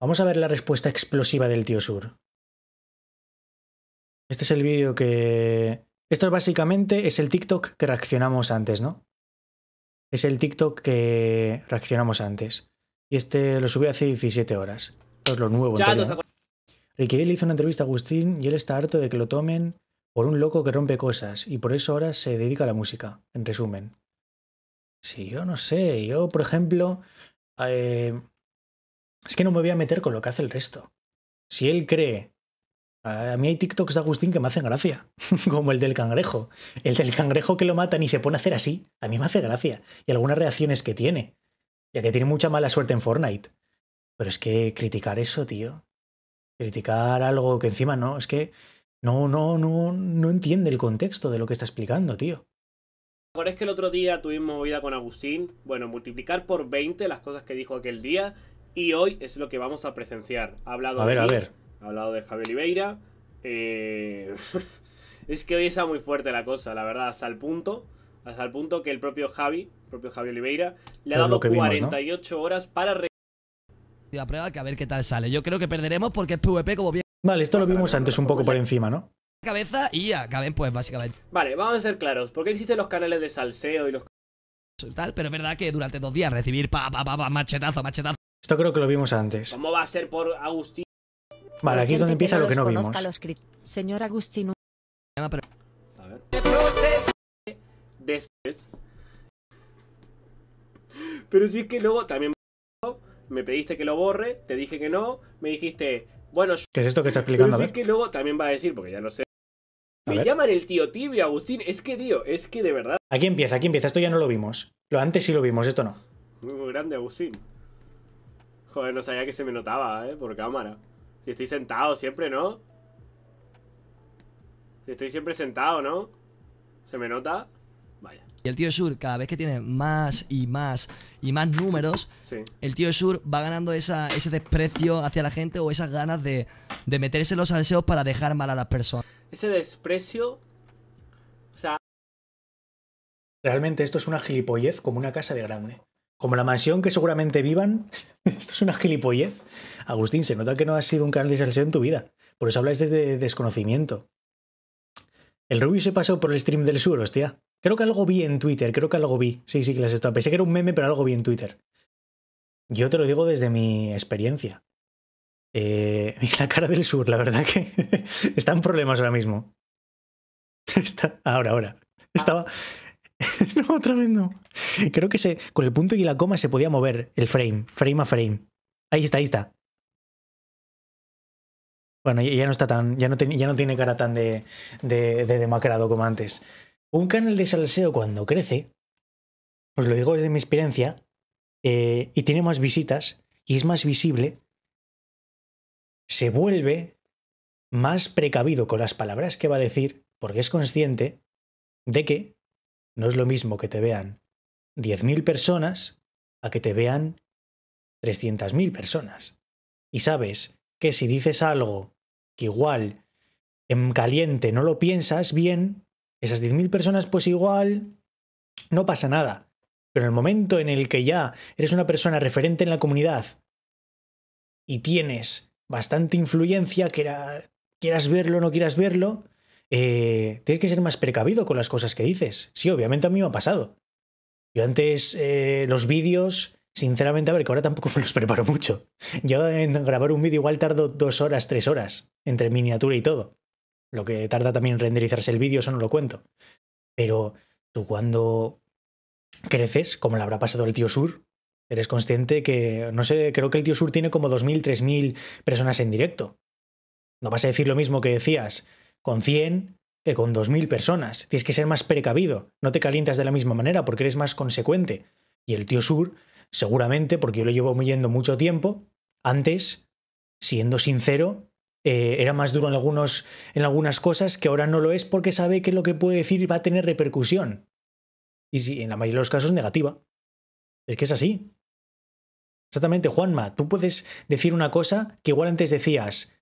Vamos a ver la respuesta explosiva del tío Sur. Este es el vídeo que... Esto básicamente es el TikTok que reaccionamos antes, ¿no? Es el TikTok que reaccionamos antes. Y este lo subí hace 17 horas. Esto es lo nuevo. Ya, Ricky le hizo una entrevista a Agustín y él está harto de que lo tomen por un loco que rompe cosas y por eso ahora se dedica a la música, en resumen. Sí, yo no sé. Yo, por ejemplo, eh, es que no me voy a meter con lo que hace el resto. Si él cree a mí hay TikToks de Agustín que me hacen gracia, como el del cangrejo. El del cangrejo que lo matan y se pone a hacer así, a mí me hace gracia. Y algunas reacciones que tiene, ya que tiene mucha mala suerte en Fortnite. Pero es que criticar eso, tío. Criticar algo que encima no, es que no, no, no, no entiende el contexto de lo que está explicando, tío. Por es que el otro día tuvimos vida con Agustín. Bueno, multiplicar por 20 las cosas que dijo aquel día y hoy es lo que vamos a presenciar. Ha hablado, a de, a Ha hablado de Javier Oliveira. Eh, es que hoy está muy fuerte la cosa, la verdad, hasta el punto. Hasta el punto que el propio Javi, el propio Javi Oliveira, le ha dado 48 horas para a a ver qué tal sale. Yo creo que perderemos porque es PvP como bien. Vale, esto lo vimos antes un poco por encima, ¿no? Cabeza y acaben pues básicamente. Vale, vamos a ser claros. ¿Por qué existen los canales de salseo y los tal? Pero es verdad que durante dos días recibir pa pa pa, pa machetazo, machetazo. Esto creo que lo vimos antes. ¿Cómo va a ser por Agustín? Vale, aquí es donde empieza lo que no vimos. Señor Agustín. A ver. Después. Pero si es que luego también me pediste que lo borre, te dije que no, me dijiste, bueno, ¿qué es esto que está explicando? Pero si es que luego también va a decir, porque ya no sé. me llaman el tío tibio, Agustín. Es que, tío, es que de verdad. Aquí empieza, aquí empieza. Esto ya no lo vimos. Lo antes sí lo vimos, esto no. muy grande, Agustín. Joder, no sabía que se me notaba, ¿eh? Por cámara. Si estoy sentado siempre, ¿no? Si estoy siempre sentado, ¿no? ¿Se me nota? Vaya. Y el tío Sur, cada vez que tiene más y más y más números, el tío Sur va ganando ese desprecio hacia la gente o esas ganas de, de meterse los salseos para dejar mal a las personas. Ese desprecio. O sea. Realmente esto es una gilipollez como una casa de grande como la mansión que seguramente vivan. Esto es una gilipollez. Agustín, se nota que no has sido un canal de salseo en tu vida. Por eso habláis desde desconocimiento. El Rubio se pasó por el stream del sur, hostia. Creo que algo vi en Twitter, creo que algo vi. Sí, sí que las estaba. Pensé que era un meme, pero algo vi en Twitter. Yo te lo digo desde mi experiencia. Eh, la cara del sur, la verdad que está en problemas ahora mismo. Está, ahora, ahora. Ah. Estaba, no, otra vez no. Creo que se, con el punto y la coma se podía mover el frame, frame a frame. Ahí está, ahí está. Bueno, ya no está tan. Ya no, ya no tiene cara tan de, de, demacrado como antes. Un canal de salseo cuando crece, os lo digo desde mi experiencia, eh, y tiene más visitas y es más visible, se vuelve más precavido con las palabras que va a decir, porque es consciente de que no es lo mismo que te vean 10.000 personas a que te vean 300.000 personas. Y sabes que si dices algo que igual en caliente no lo piensas bien, esas 10.000 personas pues igual no pasa nada. Pero en el momento en el que ya eres una persona referente en la comunidad y tienes bastante influencia, quieras verlo o no quieras verlo, eh, tienes que ser más precavido con las cosas que dices. Sí, obviamente a mí me ha pasado. Yo antes eh, los vídeos, sinceramente, a ver, que ahora tampoco me los preparo mucho. Yo en grabar un vídeo igual tardo dos horas, tres horas, entre miniatura y todo. Lo que tarda también en renderizarse el vídeo, eso no lo cuento. Pero tú cuando creces, como le habrá pasado al tío Sur, eres consciente que, no sé, creo que el tío Sur tiene como 2.000, 3.000 personas en directo. No vas a decir lo mismo que decías con 100 que con 2.000 personas. Tienes que ser más precavido, no te calientas de la misma manera porque eres más consecuente. Y el tío Sur, seguramente, porque yo lo llevo muyendo mucho tiempo, antes, siendo sincero, eh, era más duro en, algunos, en algunas cosas que ahora no lo es porque sabe que lo que puede decir va a tener repercusión. Y si, en la mayoría de los casos negativa. Es que es así. Exactamente, Juanma, tú puedes decir una cosa que igual antes decías,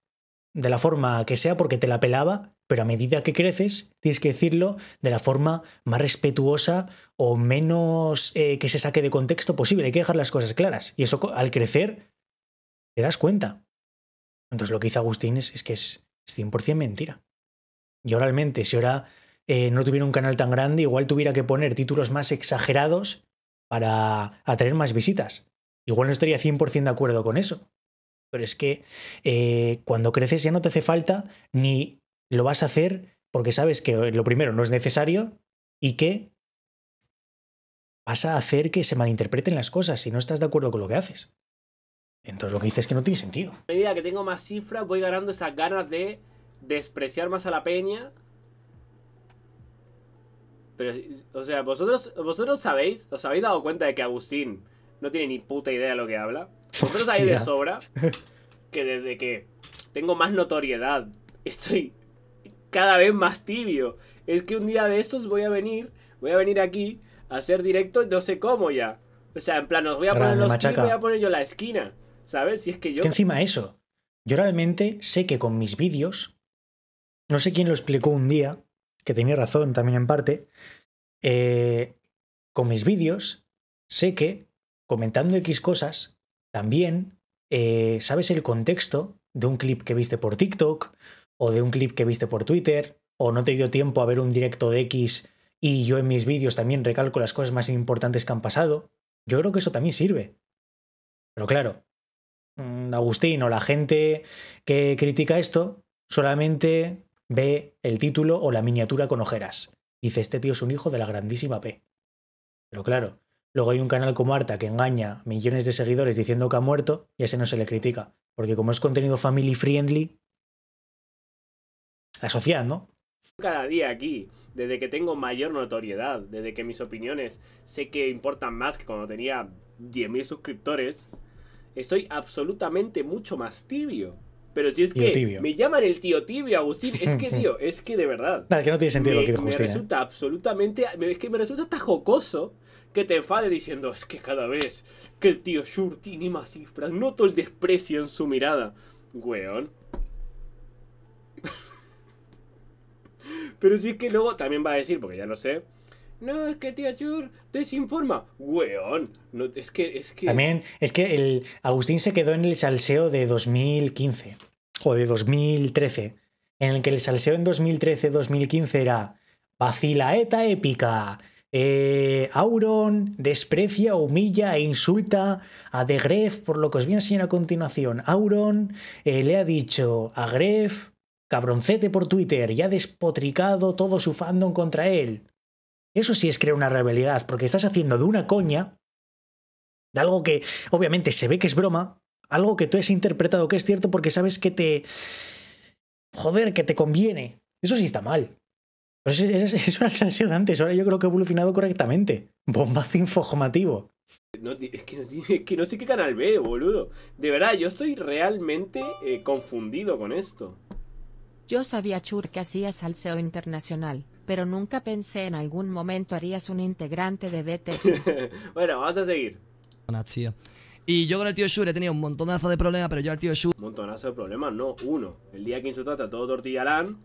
de la forma que sea porque te la pelaba, pero a medida que creces tienes que decirlo de la forma más respetuosa o menos eh, que se saque de contexto posible. Hay que dejar las cosas claras. Y eso al crecer te das cuenta. Entonces lo que hizo Agustín es, que es, es 100% mentira. y oralmente si ahora eh, no tuviera un canal tan grande, igual tuviera que poner títulos más exagerados para atraer más visitas. Igual no estaría 100% de acuerdo con eso. Pero es que eh, cuando creces ya no te hace falta ni lo vas a hacer porque sabes que lo primero no es necesario y que vas a hacer que se malinterpreten las cosas si no estás de acuerdo con lo que haces. Entonces lo que dices es que no tiene sentido. A medida que tengo más cifras, voy ganando esas ganas de despreciar más a la peña. Pero, o sea, vosotros, vosotros sabéis, os habéis dado cuenta de que Agustín no tiene ni puta idea de lo que habla. Nosotros hay de sobra que desde que tengo más notoriedad estoy cada vez más tibio. Es que un día de estos voy a venir, voy a venir aquí a hacer directo, no sé cómo ya. O sea, en plan, os voy a poner los y voy a poner yo la esquina, ¿sabes? Si es que yo... Es que encima eso, yo realmente sé que con mis vídeos, no sé quién lo explicó un día, que tenía razón también en parte, eh, con mis vídeos sé que comentando X cosas también eh, sabes el contexto de un clip que viste por TikTok o de un clip que viste por Twitter o no te dio tiempo a ver un directo de X y yo en mis vídeos también recalco las cosas más importantes que han pasado. Yo creo que eso también sirve. Pero claro, mm, Agustín o la gente que critica esto solamente ve el título o la miniatura con ojeras. Dice, este tío es un hijo de la grandísima P. Pero claro, Luego hay un canal como Arta que engaña millones de seguidores diciendo que ha muerto y a ese no se le critica. Porque como es contenido family friendly, la sociedad, ¿no? Cada día aquí, desde que tengo mayor notoriedad, desde que mis opiniones sé que importan más que cuando tenía 10.000 suscriptores, estoy absolutamente mucho más tibio. Pero si es que me llaman el tío tibio, Agustín, es que, tío, es que de verdad. es que no tiene sentido lo que dijo Agustín. Me ¿eh? resulta absolutamente. Es que me resulta hasta jocoso que te enfade diciendo es que cada vez que el tío Shur tiene más cifras, noto el desprecio en su mirada. Weón. Pero si es que luego también va a decir, porque ya lo sé. No, es que tío Shur desinforma. Weón. es que, es que. También, es que el Agustín se quedó en el salseo de 2015. O de 2013. En el que el salseo en 2013-2015 era. vacilaeta épica eh, Auron desprecia, humilla e insulta a The por lo que os voy a enseñar a continuación. Auron eh, le ha dicho a Gref, cabroncete por Twitter, y ha despotricado todo su fandom contra él. Eso sí es crear una realidad porque estás haciendo de una coña, de algo que obviamente se ve que es broma, algo que tú has interpretado que es cierto porque sabes que te... Joder, que te conviene. Eso sí está mal. Pero eso, era el de antes, ahora yo creo que he evolucionado correctamente. Bombazo informativo. es, que no, sé qué canal veo, boludo. De verdad, yo estoy realmente eh, confundido con esto. Yo sabía, Chur, que hacías salseo internacional, pero nunca pensé en algún momento harías un integrante de BTS. bueno, vamos a seguir. Y yo con el tío Chur he tenido un montonazo de problemas, pero yo al tío Chur... Un montonazo de problemas, no, uno. El día que insultaste a todo Tortillalán,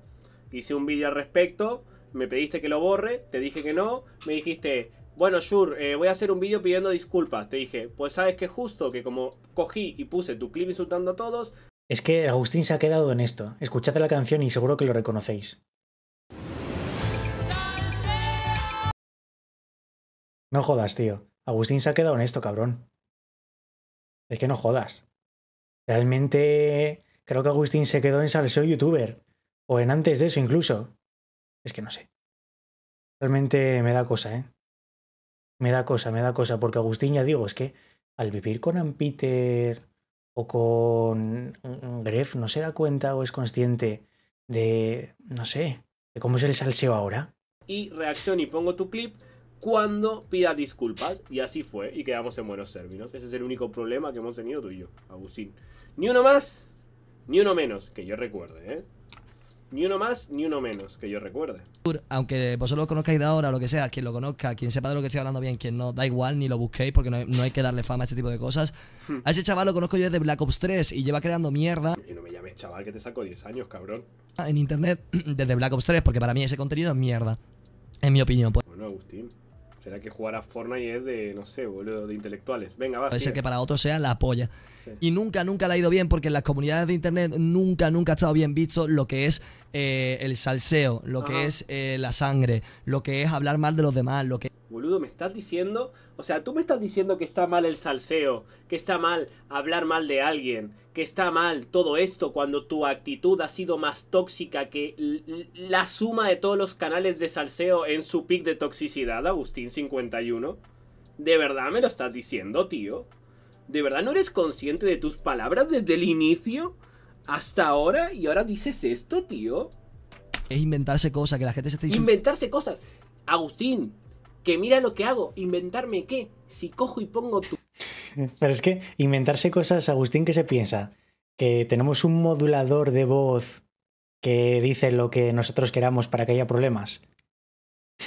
hice un vídeo al respecto, me pediste que lo borre, te dije que no, me dijiste, bueno, Sure, eh, voy a hacer un vídeo pidiendo disculpas. Te dije, pues sabes que justo que como cogí y puse tu clip insultando a todos. Es que Agustín se ha quedado en esto. Escuchad la canción y seguro que lo reconocéis. No jodas, tío. Agustín se ha quedado en esto, cabrón. Es que no jodas. Realmente creo que Agustín se quedó en Salseo Youtuber. O en antes de eso incluso. Es que no sé. Realmente me da cosa, ¿eh? Me da cosa, me da cosa, porque Agustín, ya digo, es que al vivir con Ampeter o con Gref, no se da cuenta o es consciente de, no sé, de cómo es el salseo ahora. Y reacción, y pongo tu clip cuando pida disculpas. Y así fue, y quedamos en buenos términos. Ese es el único problema que hemos tenido tú y yo, Agustín. Ni uno más, ni uno menos, que yo recuerde, ¿eh? Ni uno más, ni uno menos, que yo recuerde. Aunque vosotros lo conozcáis de ahora lo que sea, quien lo conozca, quien sepa de lo que estoy hablando bien, quien no, da igual, ni lo busquéis, porque no hay, que darle fama a este tipo de cosas. Hmm. A ese chaval lo conozco yo desde Black Ops 3 y lleva creando mierda. Y no me llames chaval, que te saco 10 años, cabrón. Ah, en internet, desde Black Ops 3, porque para mí ese contenido es mierda. En mi opinión, pues. Bueno, Agustín. ¿Será que jugar a Fortnite es de, no sé, boludo, de intelectuales? Venga, va. Puede ser que para otros sea la polla. Y nunca, nunca le ha ido bien porque en las comunidades de internet nunca, nunca ha estado bien visto lo que es eh, el salseo, lo que es eh, la sangre, lo que es hablar mal de los demás, lo que... Boludo, me estás diciendo, o sea, tú me estás diciendo que está mal el salseo, que está mal hablar mal de alguien, que está mal todo esto cuando tu actitud ha sido más tóxica que la suma de todos los canales de salseo en su pic de toxicidad, Agustín 51. ¿De verdad me lo estás diciendo, tío? ¿De verdad no eres consciente de tus palabras desde el inicio hasta ahora y ahora dices esto, tío? Es inventarse cosas, que la gente se Inventarse cosas. Agustín, que mira lo que hago, inventarme qué, si cojo y pongo tu... Pero es que inventarse cosas, Agustín, ¿qué se piensa? Que tenemos un modulador de voz que dice lo que nosotros queramos para que haya problemas.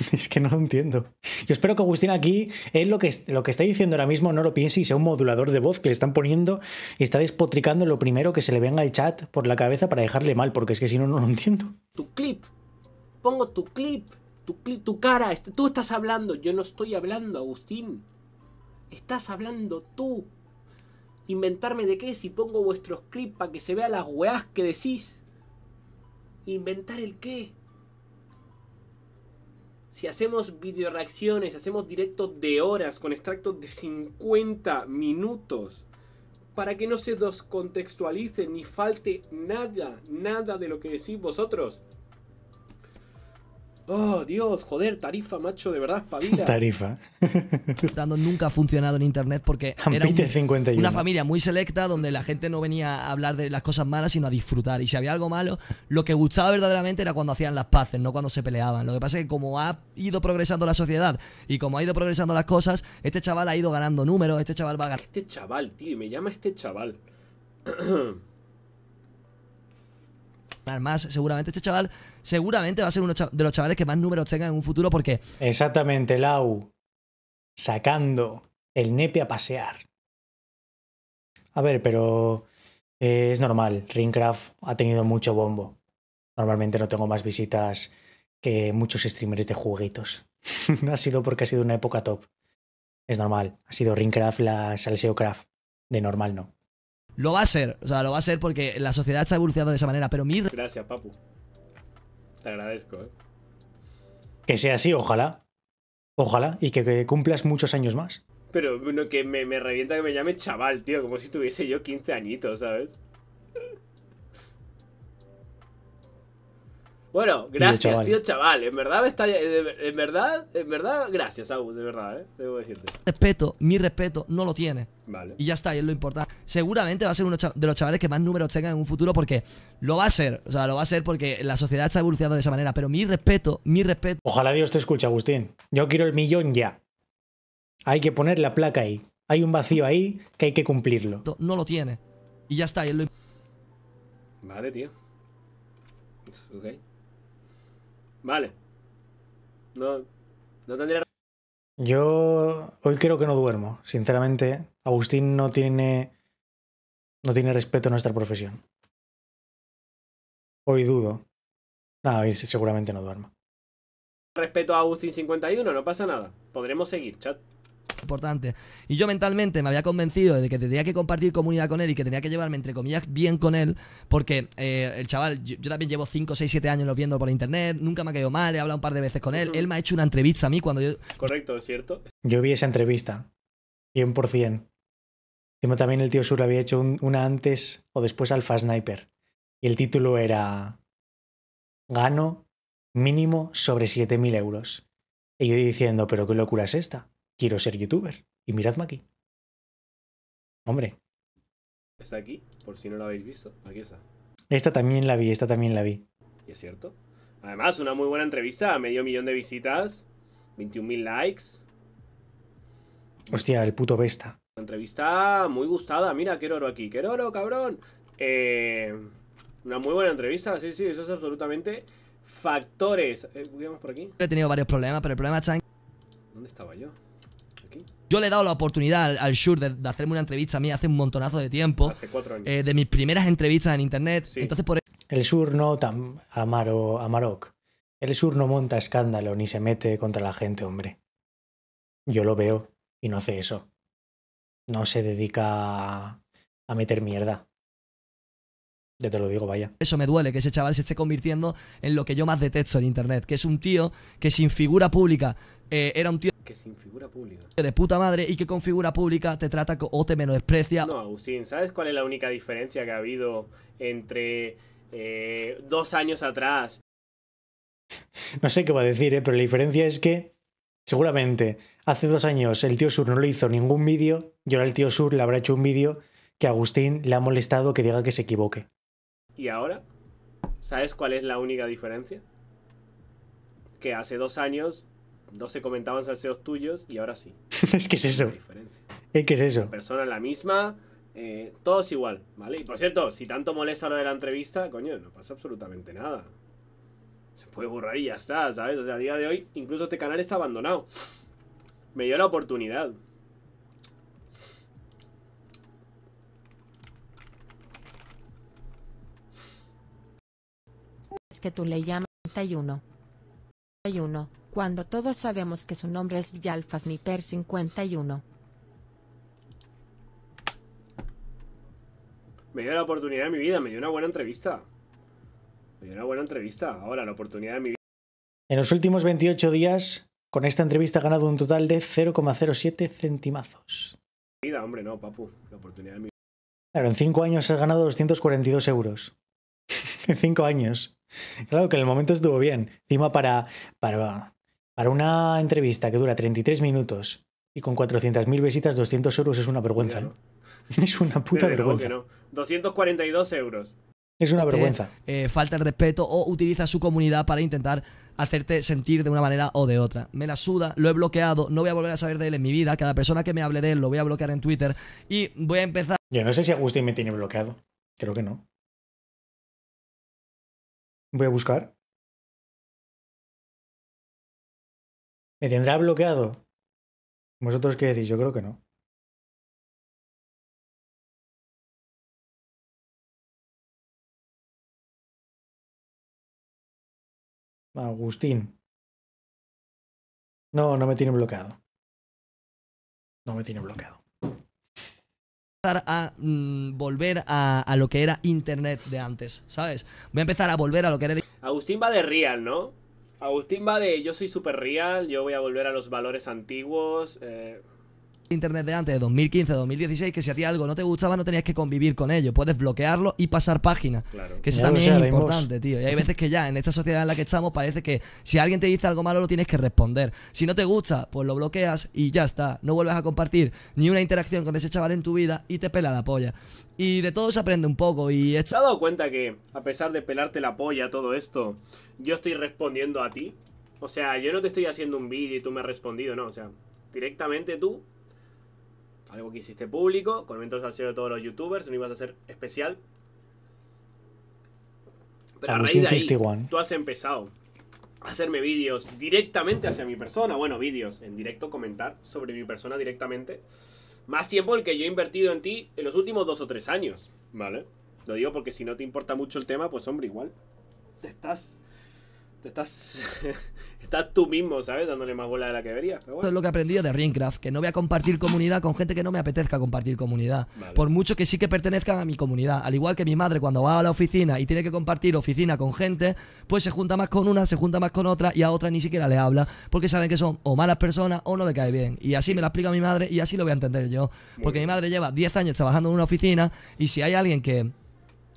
Es que no lo entiendo. Yo espero que Agustín aquí, él lo que, lo que está diciendo ahora mismo no lo piense y sea un modulador de voz que le están poniendo y está despotricando lo primero que se le venga al chat por la cabeza para dejarle mal, porque es que si no, no lo entiendo. Tu clip, pongo tu clip, tu clip, tu cara, este, tú estás hablando, yo no estoy hablando, Agustín. Estás hablando tú. Inventarme de qué si pongo vuestros clips para que se vea las weas que decís. Inventar el qué si hacemos video reacciones, hacemos directos de horas con extractos de 50 minutos, para que no se descontextualice ni falte nada, nada de lo que decís vosotros, Oh, Dios, joder, tarifa, macho, de verdad, espabila. Tarifa. nunca ha funcionado en internet porque era una familia muy selecta donde la gente no venía a hablar de las cosas malas, sino a disfrutar. Y si había algo malo, lo que gustaba verdaderamente era cuando hacían las paces, no cuando se peleaban. Lo que pasa es que como ha ido progresando la sociedad y como ha ido progresando las cosas, este chaval ha ido ganando números, este chaval va a ganar. Este chaval, tío, me llama este chaval. Además, seguramente este chaval, seguramente va a ser uno de los chavales que más números tenga en un futuro porque... Exactamente, Lau. Sacando el nepe a pasear. A ver, pero eh, es normal. Ringcraft ha tenido mucho bombo. Normalmente no tengo más visitas que muchos streamers de jueguitos. ha sido porque ha sido una época top. Es normal. Ha sido Ringcraft la Salseo Craft. De normal no. Lo va a ser, o sea, lo va a ser porque la sociedad está evolucionando de esa manera, pero mi... Gracias, Papu. Te agradezco, ¿eh? Que sea así, ojalá. Ojalá, y que, cumplas muchos años más. Pero bueno, que me, me revienta que me llame chaval, tío, como si tuviese yo 15 añitos, ¿sabes? Bueno, gracias, tío chaval. En verdad, está, en verdad, en verdad, gracias, Agus, de verdad, ¿eh? Debo decirte. Respeto, mi respeto, no lo tiene. Vale. Y ya está, y es lo importante. Seguramente va a ser uno de los chavales que más números tengan en un futuro porque lo va a ser. O sea, lo va a ser porque la sociedad está evolucionando de esa manera. Pero mi respeto, mi respeto. Ojalá Dios te escuche, Agustín. Yo quiero el millón ya. Hay que poner la placa ahí. Hay un vacío ahí que hay que cumplirlo. No lo tiene. Y ya está, y es lo Vale, tío. Ok. Vale. No, no tendría... Yo hoy creo que no duermo, sinceramente. Agustín no tiene... No tiene respeto a nuestra profesión. Hoy dudo. nada, hoy seguramente no duerma. Respeto a Agustín 51, no pasa nada. Podremos seguir, chat importante. Y yo mentalmente me había convencido de que tendría que compartir comunidad con él y que tenía que llevarme, entre comillas, bien con él, porque eh, el chaval, yo, también llevo 5, 6, 7 años lo viendo por internet, nunca me ha caído mal, he hablado un par de veces con él, él me ha hecho una entrevista a mí cuando yo... Correcto, es cierto. Yo vi esa entrevista, 100%. Y también el tío Sur había hecho una antes o después alfa Sniper. Y el título era Gano mínimo sobre 7.000 euros. Y yo diciendo, pero qué locura es esta quiero ser youtuber. Y miradme aquí. Hombre. Está aquí, por si no lo habéis visto. Aquí está. Esta también la vi, esta también la vi. ¿Y es cierto? Además, una muy buena entrevista, medio millón de visitas, 21.000 likes. Hostia, el puto besta. Una entrevista muy gustada, mira, qué oro aquí, qué oro, cabrón. Eh, una muy buena entrevista, sí, sí, eso es absolutamente factores. Eh, por aquí. He tenido varios problemas, pero el problema es ¿Dónde estaba yo? Yo le he dado la oportunidad al, sur de, hacerme una entrevista a mí hace un montonazo de tiempo. Hace cuatro años. Eh, de mis primeras entrevistas en internet. Entonces por El sur no tan amaro, amarok. El sur no monta escándalo ni se mete contra la gente, hombre. Yo lo veo y no hace eso. No se dedica a meter mierda. Ya te lo digo, vaya. Eso me duele, que ese chaval se esté convirtiendo en lo que yo más detesto en Internet, que es un tío que sin figura pública eh, era un tío que sin figura pública. De puta madre y que con figura pública te trata o te menosprecia. No, Agustín, ¿sabes cuál es la única diferencia que ha habido entre eh, dos años atrás? No sé qué va a decir, eh, pero la diferencia es que seguramente hace dos años el tío Sur no le hizo ningún vídeo y ahora el tío Sur le habrá hecho un vídeo que Agustín le ha molestado que diga que se equivoque. ¿Y ahora? ¿Sabes cuál es la única diferencia? Que hace dos años no se comentaban salseos tuyos y ahora sí. es que es eso. Es que es eso. La persona la misma, eh, todos igual, ¿vale? Y por cierto, si tanto molesta lo de la entrevista, coño, no pasa absolutamente nada. Se puede borrar y ya está, ¿sabes? O sea, a día de hoy, incluso este canal está abandonado. Me dio la oportunidad. Es que tú le llamas 31. 31 cuando todos sabemos que su nombre es yalfasniper 51. Me dio la oportunidad de mi vida, me dio una buena entrevista. Me dio una buena entrevista. Ahora, la oportunidad de mi vida. En los últimos 28 días, con esta entrevista ha ganado un total de 0,07 centimazos. Vida, hombre, no, La oportunidad de mi vida. Claro, en 5 años has ganado 242 euros. en 5 años. Claro que en el momento estuvo bien. Encima para, para para una entrevista que dura 33 minutos y con 400.000 visitas, 200 euros es una vergüenza. ¿no? ¿eh? Es una puta vergüenza. 242 euros. Es una vergüenza. Eh, falta el respeto o utiliza su comunidad para intentar hacerte sentir de una manera o de otra. Me la suda, lo he bloqueado, no voy a volver a saber de él en mi vida. Cada persona que me hable de él lo voy a bloquear en Twitter y voy a empezar. Yo no sé si Agustín me tiene bloqueado. Creo que no. Voy a buscar. ¿Me tendrá bloqueado? ¿Vosotros qué decís? Yo creo que no. Agustín. No, no me tiene bloqueado. No me tiene bloqueado. A a mm, volver a, a, lo que era internet de antes, ¿sabes? Voy a empezar a volver a lo que era. Agustín va de Real, ¿no? Agustín va de yo soy super real, yo voy a volver a los valores antiguos. Eh. Internet de antes, de 2015, 2016, que si hacía algo no te gustaba no tenías que convivir con ello, puedes bloquearlo y pasar página. Claro. Que eso también es importante, tío. Y hay veces que ya en esta sociedad en la que estamos parece que si alguien te dice algo malo lo tienes que responder. Si no te gusta, pues lo bloqueas y ya está. No vuelves a compartir ni una interacción con ese chaval en tu vida y te pela la polla. Y de todo se aprende un poco y he ¿Te has dado cuenta que, a pesar de pelarte la polla todo esto, yo estoy respondiendo a ti? O sea, yo no te estoy haciendo un vídeo y tú me has respondido, no, o sea, directamente tú, algo que hiciste público, comentarios al CEO de todos los youtubers, no ibas a hacer especial. Pero a ahí, tú has empezado a hacerme vídeos directamente hacia mi persona, bueno, vídeos en directo, comentar sobre mi persona directamente. Más tiempo el que yo he invertido en ti en los últimos dos o tres años. Vale. Lo digo porque si no te importa mucho el tema, pues hombre, igual. Te estás estás, estás tú mismo, ¿sabes? Dándole más bola de la que deberías. es lo que he aprendido de RingCraft, que no voy a compartir comunidad con gente que no me apetezca compartir comunidad. Por mucho que sí que pertenezcan a mi comunidad. Al igual que mi madre cuando va a la oficina y tiene que compartir oficina con gente, pues se junta más con una, se junta más con otra y a otra ni siquiera le habla porque saben que son o malas personas o no le cae bien. Y así me lo explica mi madre y así lo voy a entender yo. porque mi madre lleva 10 años trabajando en una oficina y si hay alguien que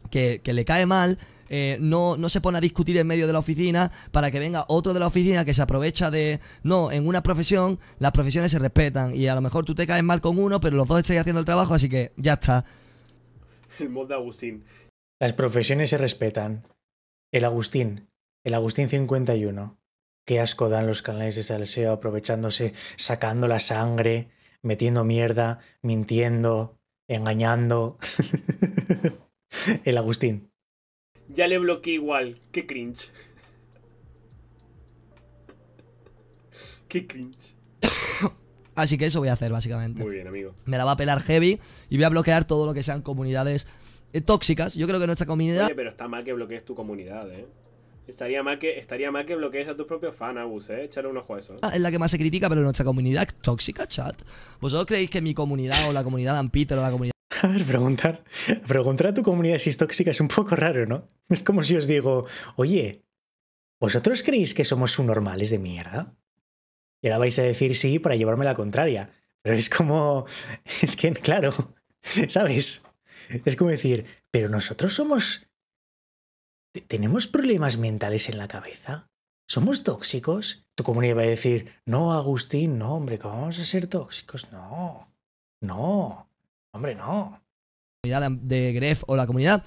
que, le cae mal, eh, no, no, se pone a discutir en medio de la oficina para que venga otro de la oficina que se aprovecha de... No, en una profesión las profesiones se respetan y a lo mejor tú te caes mal con uno, pero los dos estáis haciendo el trabajo, así que ya está. El mod de Agustín. Las profesiones se respetan. El Agustín. El Agustín 51. Qué asco dan los canales de salseo aprovechándose, sacando la sangre, metiendo mierda, mintiendo, engañando. El Agustín. Ya le bloqueé igual. Qué cringe. Qué cringe. Así que eso voy a hacer, básicamente. Muy bien, amigo. Me la va a pelar heavy y voy a bloquear todo lo que sean comunidades eh, tóxicas. Yo creo que nuestra comunidad. pero está mal que bloquees tu comunidad, ¿eh? Estaría mal que, estaría mal que bloquees a tus propios fans, ¿eh? Echarle un ojo a eso. Ah, es la que más se critica, pero nuestra comunidad tóxica, chat. ¿Vosotros creéis que mi comunidad o la comunidad de o la comunidad. A ver, preguntar, preguntar a tu comunidad si es tóxica es un poco raro, ¿no? Es como si os digo, oye, ¿vosotros creéis que somos subnormales de mierda? Y ahora vais a decir sí para llevarme la contraria. Pero es como, es que, claro, ¿sabes? Es como decir, pero nosotros somos... ¿Tenemos problemas mentales en la cabeza? ¿Somos tóxicos? Tu comunidad va a decir, no, Agustín, no, hombre, ¿cómo vamos a ser tóxicos? No, no. Hombre, no. La comunidad de Gref o la comunidad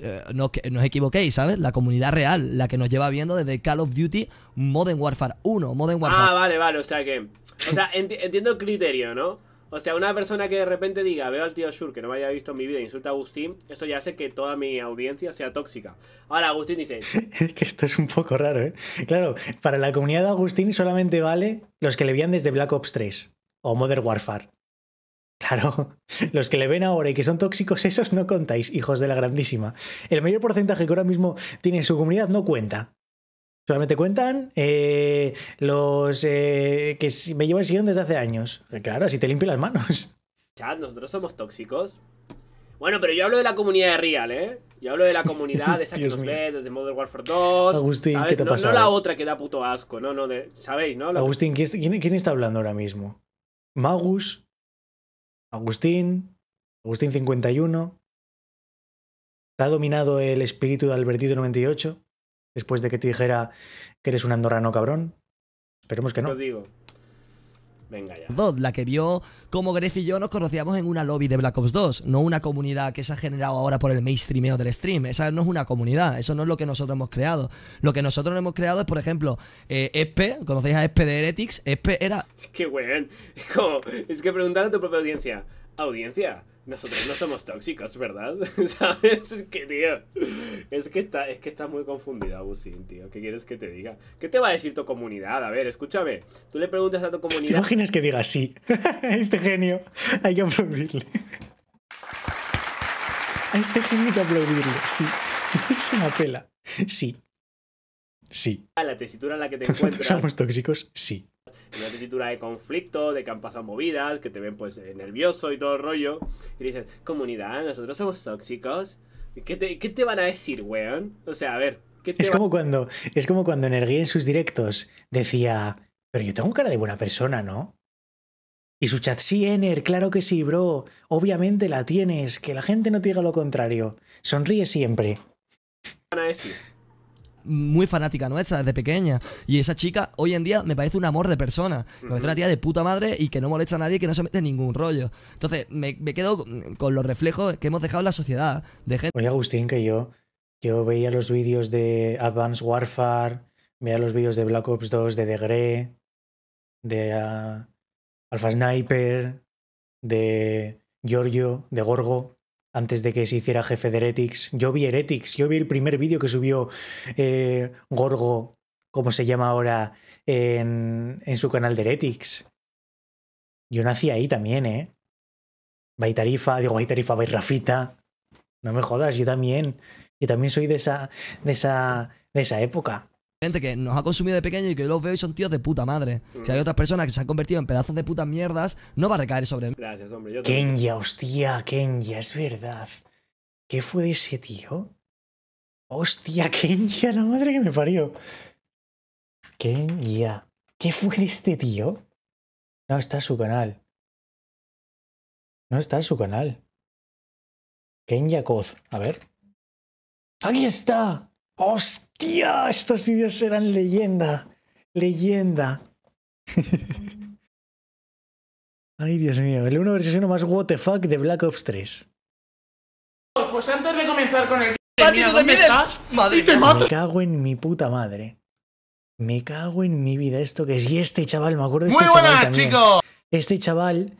eh, no, no, os equivoquéis, ¿sabes? La comunidad real, la que nos lleva viendo desde Call of Duty Modern Warfare 1, Modern ah, Warfare. Ah, vale, vale, o sea que. O sea, entiendo el criterio, ¿no? O sea, una persona que de repente diga, veo al tío Shur que no me haya visto en mi vida, e insulta a Agustín, eso ya hace que toda mi audiencia sea tóxica. Ahora, Agustín dice... es que esto es un poco raro, ¿eh? Claro, para la comunidad de Agustín solamente vale los que le veían desde Black Ops 3 o Modern Warfare. Claro, los que le ven ahora y que son tóxicos, esos no contáis, hijos de la grandísima. El mayor porcentaje que ahora mismo tiene en su comunidad no cuenta. Solamente cuentan eh, los eh, que me llevan siguiendo desde hace años. Eh, claro, así te limpio las manos. Chat, nosotros somos tóxicos. Bueno, pero yo hablo de la comunidad de Real, ¿eh? Yo hablo de la comunidad de esa que nos ve desde Modern Warfare 2. Agustín, ¿qué te pasa? No, la otra que da puto asco, no, no, ¿sabéis, no? Agustín, ¿quién, está hablando ahora mismo? ¿Magus? Agustín, Agustín 51. ¿Te ha dominado el espíritu de Albertito 98? Después de que te dijera que eres un andorrano cabrón. Esperemos que no. Lo digo. Venga ya. la que vio como Gref y yo nos conocíamos en una lobby de Black Ops 2, no una comunidad que se ha generado ahora por el mainstreameo del stream. Esa no es una comunidad, eso no es lo que nosotros hemos creado. Lo que nosotros hemos creado es, por ejemplo, eh, Espe, ¿conocéis a Espe de Heretics? Espe era... Qué weón, es es que preguntar a tu propia audiencia, audiencia, nosotros no somos tóxicos, ¿verdad? ¿Sabes? Es que, tío. Es que está, muy confundida, sin tío. ¿Qué quieres que te diga? ¿Qué te va a decir tu comunidad? A ver, escúchame. Tú le preguntas a tu comunidad. ¿Te imaginas que diga sí? este genio. Hay que aplaudirle. A este genio hay que aplaudirle, sí. Es una pela. Sí. Sí. A la tesitura en la que te encuentras. ¿Somos tóxicos? Sí una tesitura de conflicto, de que han pasado movidas, que te ven pues nervioso y todo rollo. Y dices, comunidad, nosotros somos tóxicos. ¿Qué te, van a decir, weón? O sea, a ver. ¿qué te es, como cuando, es como cuando Energía en sus directos decía, pero yo tengo cara de buena persona, ¿no? Y su chat, sí, Ener, claro que sí, bro. Obviamente la tienes, que la gente no te diga lo contrario. Sonríe siempre. Van a decir? muy fanática nuestra desde pequeña. Y esa chica hoy en día me parece un amor de persona. Me parece una tía de puta madre y que no molesta a nadie, que no se mete en ningún rollo. Entonces, me, quedo con, los reflejos que hemos dejado en la sociedad. De gente... Oye, Agustín, que yo, yo veía los vídeos de Advanced Warfare, veía los vídeos de Black Ops 2, de The Grey, de alfa ah, Alpha Sniper, de Giorgio, de Gorgo antes de que se hiciera jefe de Heretics. Yo vi Heretics, yo vi el primer vídeo que subió eh, Gorgo, como se llama ahora, en, su canal de Heretics. Yo nací ahí también, ¿eh? Baitarifa, digo Baitarifa, Bairrafita. No me jodas, yo también. Yo también soy de esa, de esa, de esa época que nos ha consumido de pequeño y que yo los veo y son tíos de puta madre. Si mm. hay otras personas que se han convertido en pedazos de puta mierdas, no va a recaer sobre mí. Gracias, hombre. Kenya, hostia, Kenya, es verdad. ¿Qué fue de ese tío? Hostia, Kenya, la madre que me parió. Kenya. ¿Qué fue de este tío? No está en su canal. No está en su canal. Kenya Koz. A ver. ¡Aquí está! ¡Hostia! Estos vídeos serán leyenda. Leyenda. Ay, Dios mío. El 1 vs 1 más what de Black Ops 3. Pues antes de comenzar con el Me cago en mi puta madre. Me cago en mi vida esto que es. Y este chaval, me acuerdo de este Muy chaval chicos. Este chaval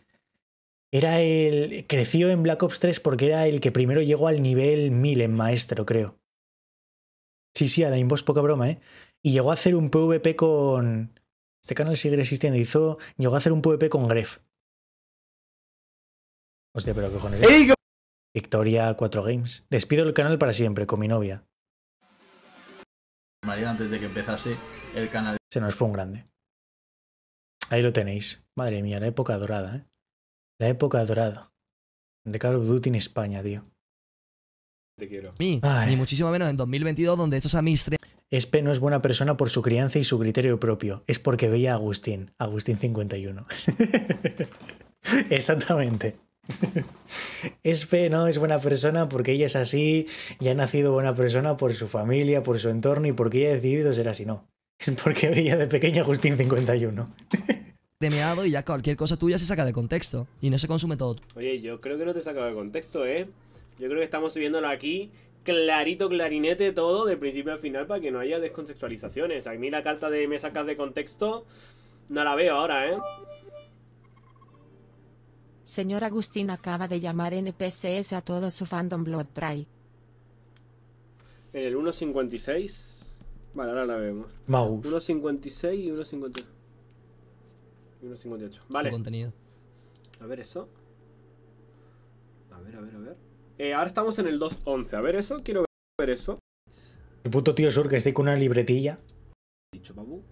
era el creció en Black Ops 3 porque era el que primero llegó al nivel 1000 en maestro, creo. Sí, sí, a la Inbox, poca broma, ¿eh? Y llegó a hacer un PvP con. Este canal sigue existiendo. Hizo. Llegó a hacer un PvP con Gref. Hostia, pero qué cojones. ¿eh? Victoria 4 Games. Despido el canal para siempre con mi novia. antes de que empezase el canal. Se nos fue un grande. Ahí lo tenéis. Madre mía, la época dorada, ¿eh? La época dorada. De Call of en España, tío te quiero. Ni, ni muchísimo menos en 2022, donde estos amistres Espe no es buena persona por su crianza y su criterio propio. Es porque veía a Agustín. Agustín 51. Exactamente. Espe no es buena persona porque ella es así ya ha nacido buena persona por su familia, por su entorno y porque ella ha decidido ser así. No. Es porque veía de pequeño Agustín 51. Temeado y ya cualquier cosa tuya se saca de contexto y no se consume todo. Oye, yo creo que no te saca de contexto, ¿eh? Yo creo que estamos subiéndolo aquí clarito clarinete todo de principio al final para que no haya descontextualizaciones. A mí la carta de me sacas de contexto no la veo ahora, ¿eh? Señor Agustín acaba de llamar NPCs a todo su fandom Blood En el 1.56. Vale, ahora la vemos. 1.56 y 1.58. 1.58. Vale. Contenido. A ver eso. A ver, a ver, a ver. Eh, ahora estamos en el 2.11. A ver eso, quiero ver eso. El puto tío Sur que estoy con una libretilla. Dicho, babu.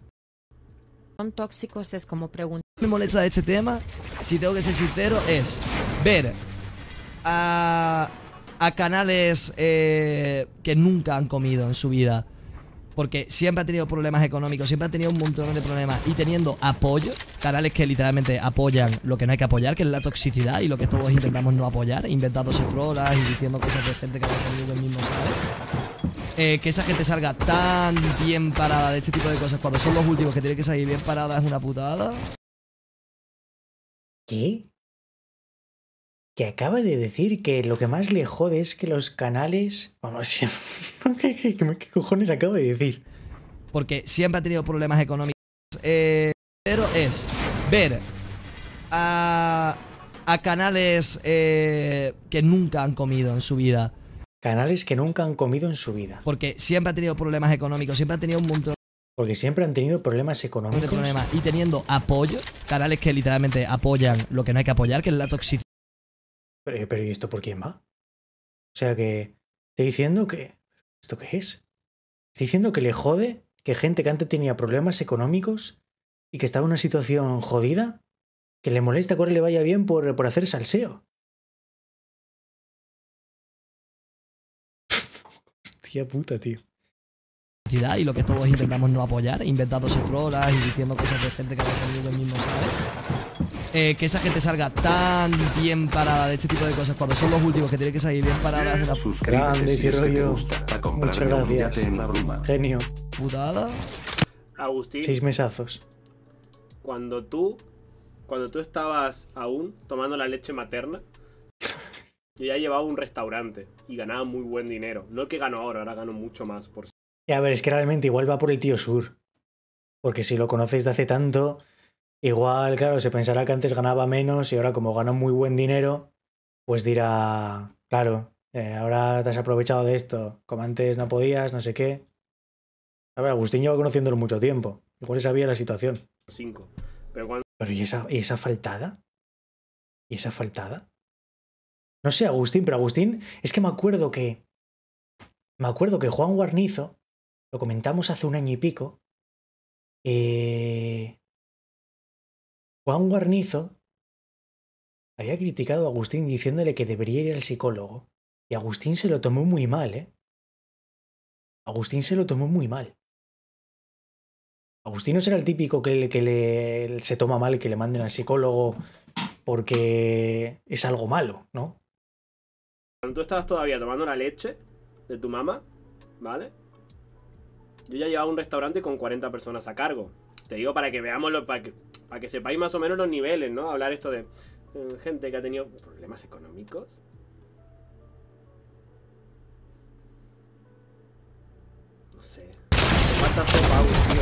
Son tóxicos es como pregunta. Me molesta de este tema, si tengo que ser sincero, es ver a, canales eh, que nunca han comido en su vida porque siempre ha tenido problemas económicos, siempre ha tenido un montón de problemas y teniendo apoyo, canales que literalmente apoyan lo que no hay que apoyar, que es la toxicidad y lo que todos intentamos no apoyar, inventándose trolas y diciendo cosas de gente que no ellos mismos mismo Eh, que esa gente salga tan bien parada de este tipo de cosas cuando son los últimos que tienen que salir bien paradas es una putada. ¿Qué? que acaba de decir que lo que más le jode es que los canales... Vamos, ¿qué, qué, cojones acaba de decir? Porque siempre ha tenido problemas económicos. Eh, pero es ver a, a canales eh, que nunca han comido en su vida. Canales que nunca han comido en su vida. Porque siempre ha tenido problemas económicos, siempre ha tenido un montón... Porque siempre han tenido problemas económicos. Y teniendo apoyo, canales que literalmente apoyan lo que no hay que apoyar, que es la toxicidad eh, pero, ¿y esto por quién va? O sea que estoy diciendo que. ¿Esto qué es? Estoy diciendo que le jode que gente que antes tenía problemas económicos y que estaba en una situación jodida, que le molesta que ahora le vaya bien por, por hacer salseo. Hostia puta, tío y lo que todos intentamos no apoyar, inventando trolas y diciendo cosas de gente que no el mismo ¿sabes? Eh, que esa gente salga tan bien parada de este tipo de cosas cuando son los últimos que tienen que salir bien paradas. sus Suscríbete Muchas gracias. Genio. Putada. Agustín. Seis mesazos. Cuando tú, cuando tú estabas aún tomando la leche materna, yo ya llevaba un restaurante y ganaba muy buen dinero. No el que gano ahora, ahora gano mucho más. Por... Y a ver, es que realmente igual va por el tío Sur. Porque si lo conocéis de hace tanto, Igual, claro, se pensará que antes ganaba menos y ahora como gana muy buen dinero, pues dirá, claro, eh, ahora te has aprovechado de esto, como antes no podías, no sé qué. A ver, Agustín lleva conociéndolo mucho tiempo, igual sabía la situación. Cinco. Pero, Pero ¿y, esa, ¿y esa faltada? ¿Y esa faltada? No sé, Agustín, pero Agustín, es que me acuerdo que. Me acuerdo que Juan Guarnizo, lo comentamos hace un año y pico, eh, Juan Guarnizo había criticado a Agustín diciéndole que debería ir al psicólogo. Y Agustín se lo tomó muy mal, ¿eh? Agustín se lo tomó muy mal. Agustín no será el típico que, le, que le, se toma mal que le manden al psicólogo porque es algo malo, ¿no? Cuando tú estabas todavía tomando la leche de tu mamá, ¿vale? Yo ya llevaba un restaurante con 40 personas a cargo. Te digo para que veamos para que, para que sepáis más o menos los niveles, ¿no? Hablar esto de eh, gente que ha tenido problemas económicos. No sé. tío.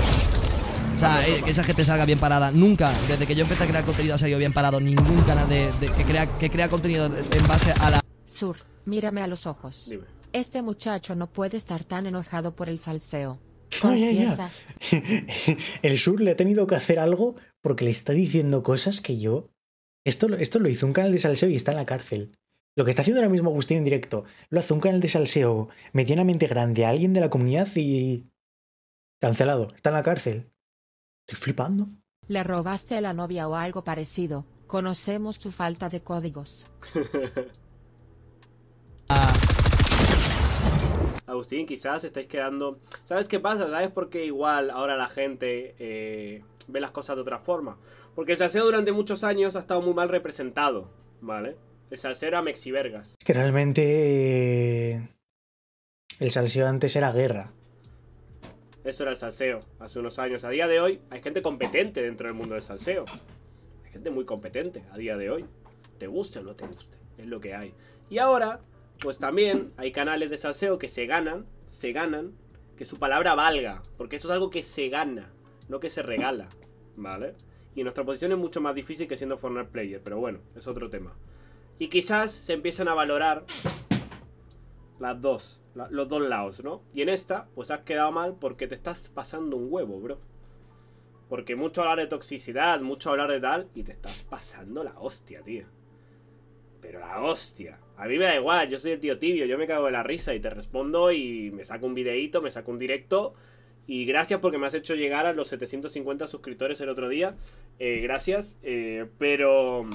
O sea, eh, que esa gente salga bien parada. Nunca, desde que yo empecé a crear contenido ha salido bien parado. Ningún canal de, que, crea, que crea contenido en base a la... Sur, mírame a los ojos. Dime. Este muchacho no puede estar tan enojado por el salseo. El sur le ha tenido que hacer algo porque le está diciendo cosas que yo. Esto, esto lo hizo un canal de salseo y está en la cárcel. Lo que está haciendo ahora mismo Agustín en directo, lo hace un canal de salseo medianamente grande a alguien de la comunidad y. Cancelado, está en la cárcel. Estoy flipando. Le robaste a la novia o algo parecido. Conocemos tu falta de códigos. Agustín, quizás estáis quedando... ¿Sabes qué pasa? ¿Sabes por qué igual ahora la gente eh, ve las cosas de otra forma? Porque el salseo durante muchos años ha estado muy mal representado, ¿vale? El salseo era Mexivergas. Es que realmente... Eh, el salseo antes era guerra. Eso era el salseo, hace unos años. A día de hoy hay gente competente dentro del mundo del salseo. Hay gente muy competente a día de hoy. Te guste o no te guste, es lo que hay. Y ahora pues también hay canales de salseo que se ganan, se ganan, que su palabra valga, porque eso es algo que se gana, no que se regala, ¿vale? Y nuestra posición es mucho más difícil que siendo Fortnite Player, pero bueno, es otro tema. Y quizás se empiezan a valorar las dos, los dos lados, ¿no? Y en esta, pues has quedado mal porque te estás pasando un huevo, bro. Porque mucho hablar de toxicidad, mucho hablar de tal, y te estás pasando la hostia, tío. Pero la hostia. A mí me da igual, yo soy el tío tibio, yo me cago de la risa y te respondo y me saco un videíto, me saco un directo. Y gracias porque me has hecho llegar a los 750 suscriptores el otro día. Eh, gracias. Eh, pero...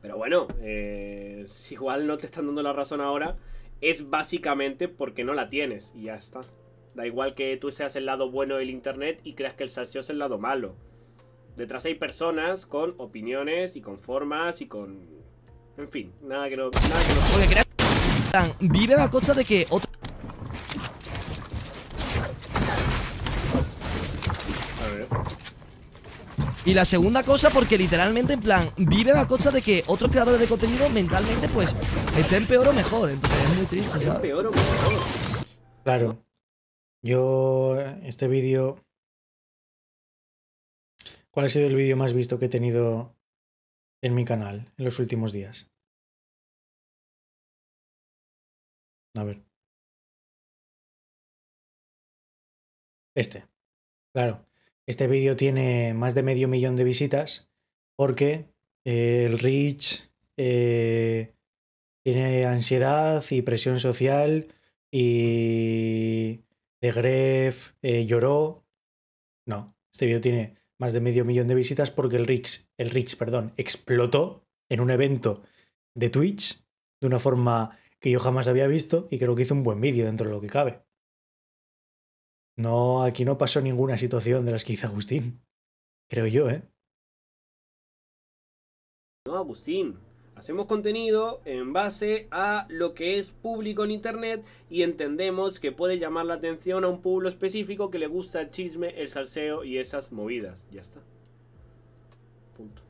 Pero bueno, si eh, igual no te están dando la razón ahora, es básicamente porque no la tienes. Y ya está. Da igual que tú seas el lado bueno del internet y creas que el salseo es el lado malo. Detrás hay personas con opiniones y con formas y con en fin, nada que no... Nada Porque creo a costa de que otro... A ver. Y la segunda cosa porque literalmente en plan Vive a costa de que otros creadores de contenido mentalmente pues estén peor o mejor, entonces es muy triste, ¿sabes? Peor o mejor. Claro. Yo este vídeo ¿Cuál ha sido el vídeo más visto que he tenido en mi canal en los últimos días. A ver. Este. Claro. Este vídeo tiene más de medio millón de visitas porque eh, el Rich eh, tiene ansiedad y presión social y de Gref eh, lloró. No, este vídeo tiene más de medio millón de visitas porque el Rix, el Rich perdón, explotó en un evento de Twitch de una forma que yo jamás había visto y creo que hizo un buen vídeo dentro de lo que cabe. No, aquí no pasó ninguna situación de las que hizo Agustín. Creo yo, ¿eh? No, Agustín, Hacemos contenido en base a lo que es público en Internet y entendemos que puede llamar la atención a un pueblo específico que le gusta el chisme, el salseo y esas movidas. Ya está. Punto.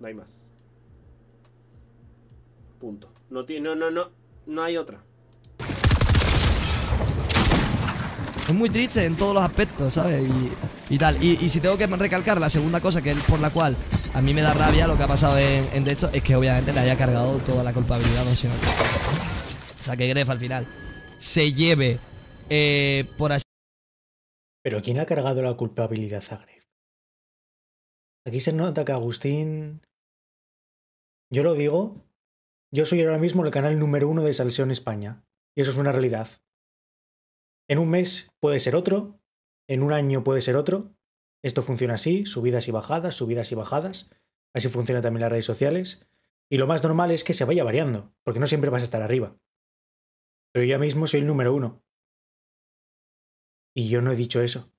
No hay más. Punto. No, no, no, no, no hay otra. es muy triste en todos los aspectos, ¿sabes? Y, tal. Y, si tengo que recalcar la segunda cosa que es por la cual a mí me da rabia lo que ha pasado en, en es que obviamente le haya cargado toda la culpabilidad, no sé. O sea, que Gref al final se lleve eh, por así. Pero ¿quién ha cargado la culpabilidad a Gref? Aquí se nota que Agustín. Yo lo digo. Yo soy ahora mismo el canal número uno de Salseón España. Y eso es una realidad. En un mes puede ser otro, en un año puede ser otro. Esto funciona así, subidas y bajadas, subidas y bajadas. Así funciona también las redes sociales. Y lo más normal es que se vaya variando, porque no siempre vas a estar arriba. Pero yo mismo soy el número uno. Y yo no he dicho eso.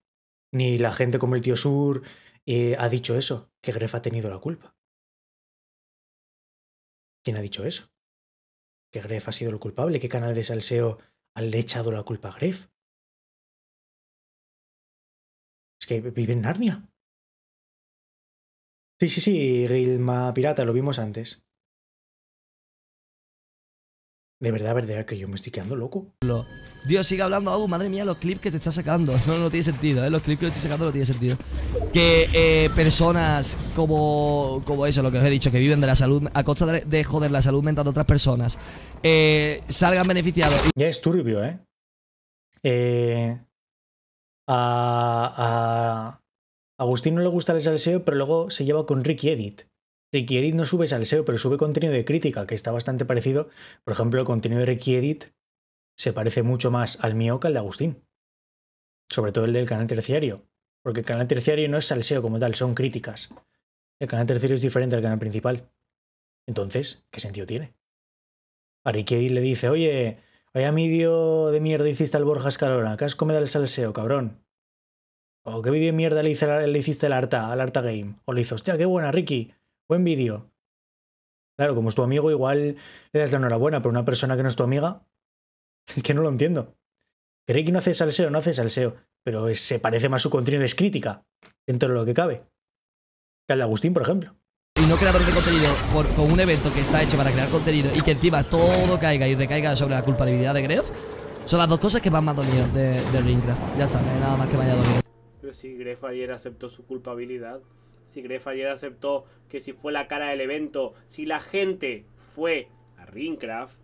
Ni la gente como el tío Sur eh, ha dicho eso, que Gref ha tenido la culpa. ¿Quién ha dicho eso? ¿Que Gref ha sido el culpable? ¿Qué canal de salseo ha echado la culpa a Gref? Es que viven en Narnia. Sí, sí, sí, Gilma Pirata, lo vimos antes. De verdad, verdad, que yo me estoy quedando loco. Dios, sigue hablando. algo. madre mía, los clips que te está sacando. No, no tiene sentido, ¿eh? Los clips que te estoy sacando no tienen sentido. Que eh, personas como, como eso, lo que os he dicho, que viven de la salud, a costa de, de joder la salud mental de otras personas, eh, salgan beneficiados. Ya es turbio, ¿eh? ¿eh? a, Agustín no le gusta el salseo, pero luego se lleva con Ricky Edit. Ricky Edit no sube salseo, pero sube contenido de crítica, que está bastante parecido. Por ejemplo, el contenido de Ricky Edit se parece mucho más al mío que al de Agustín. Sobre todo el del canal terciario. Porque el canal terciario no es salseo como tal, son críticas. El canal terciario es diferente al canal principal. Entonces, ¿qué sentido tiene? A Ricky Edit le dice, oye, Vaya vídeo de mierda hiciste al Borja Escalona. Casco me da el salseo, cabrón. O qué vídeo de mierda le, hiciste al Arta, al Arta Game. O le hizo, hostia, qué buena, Ricky. Buen vídeo. Claro, como es tu amigo, igual le das la enhorabuena, pero una persona que no es tu amiga, es que no lo entiendo. Que Ricky no hace salseo, no hace salseo, pero se parece más su contenido, es crítica, dentro de lo que cabe. Que al de Agustín, por ejemplo no creadores de contenido por, con un evento que está hecho para crear contenido y que encima todo caiga y recaiga sobre la culpabilidad de Gref, son las dos cosas que más me de, Ringcraft. Ya está, nada más que vaya Pero si Gref ayer aceptó su culpabilidad, si Gref ayer aceptó que si fue la cara del evento, si la gente fue a Ringcraft,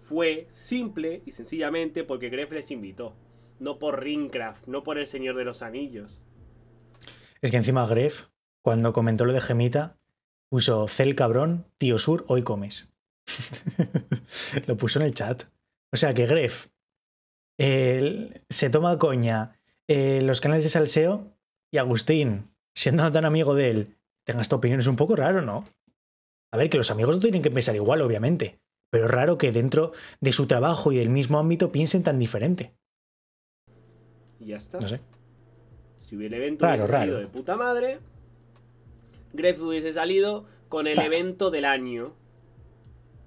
fue simple y sencillamente porque Gref les invitó. No por Ringcraft, no por el Señor de los Anillos. Es que encima Gref, cuando comentó lo de Gemita, puso Cel cabrón, tío sur, hoy comes. Lo puso en el chat. O sea que Gref se toma coña eh, los canales de salseo y Agustín, siendo tan amigo de él, tenga esta opinión es un poco raro, ¿no? A ver, que los amigos no tienen que pensar igual, obviamente, pero es raro que dentro de su trabajo y del mismo ámbito piensen tan diferente. Y ya está. No sé. Si hubiera evento raro, de puta madre, Grefg hubiese salido con el evento del año.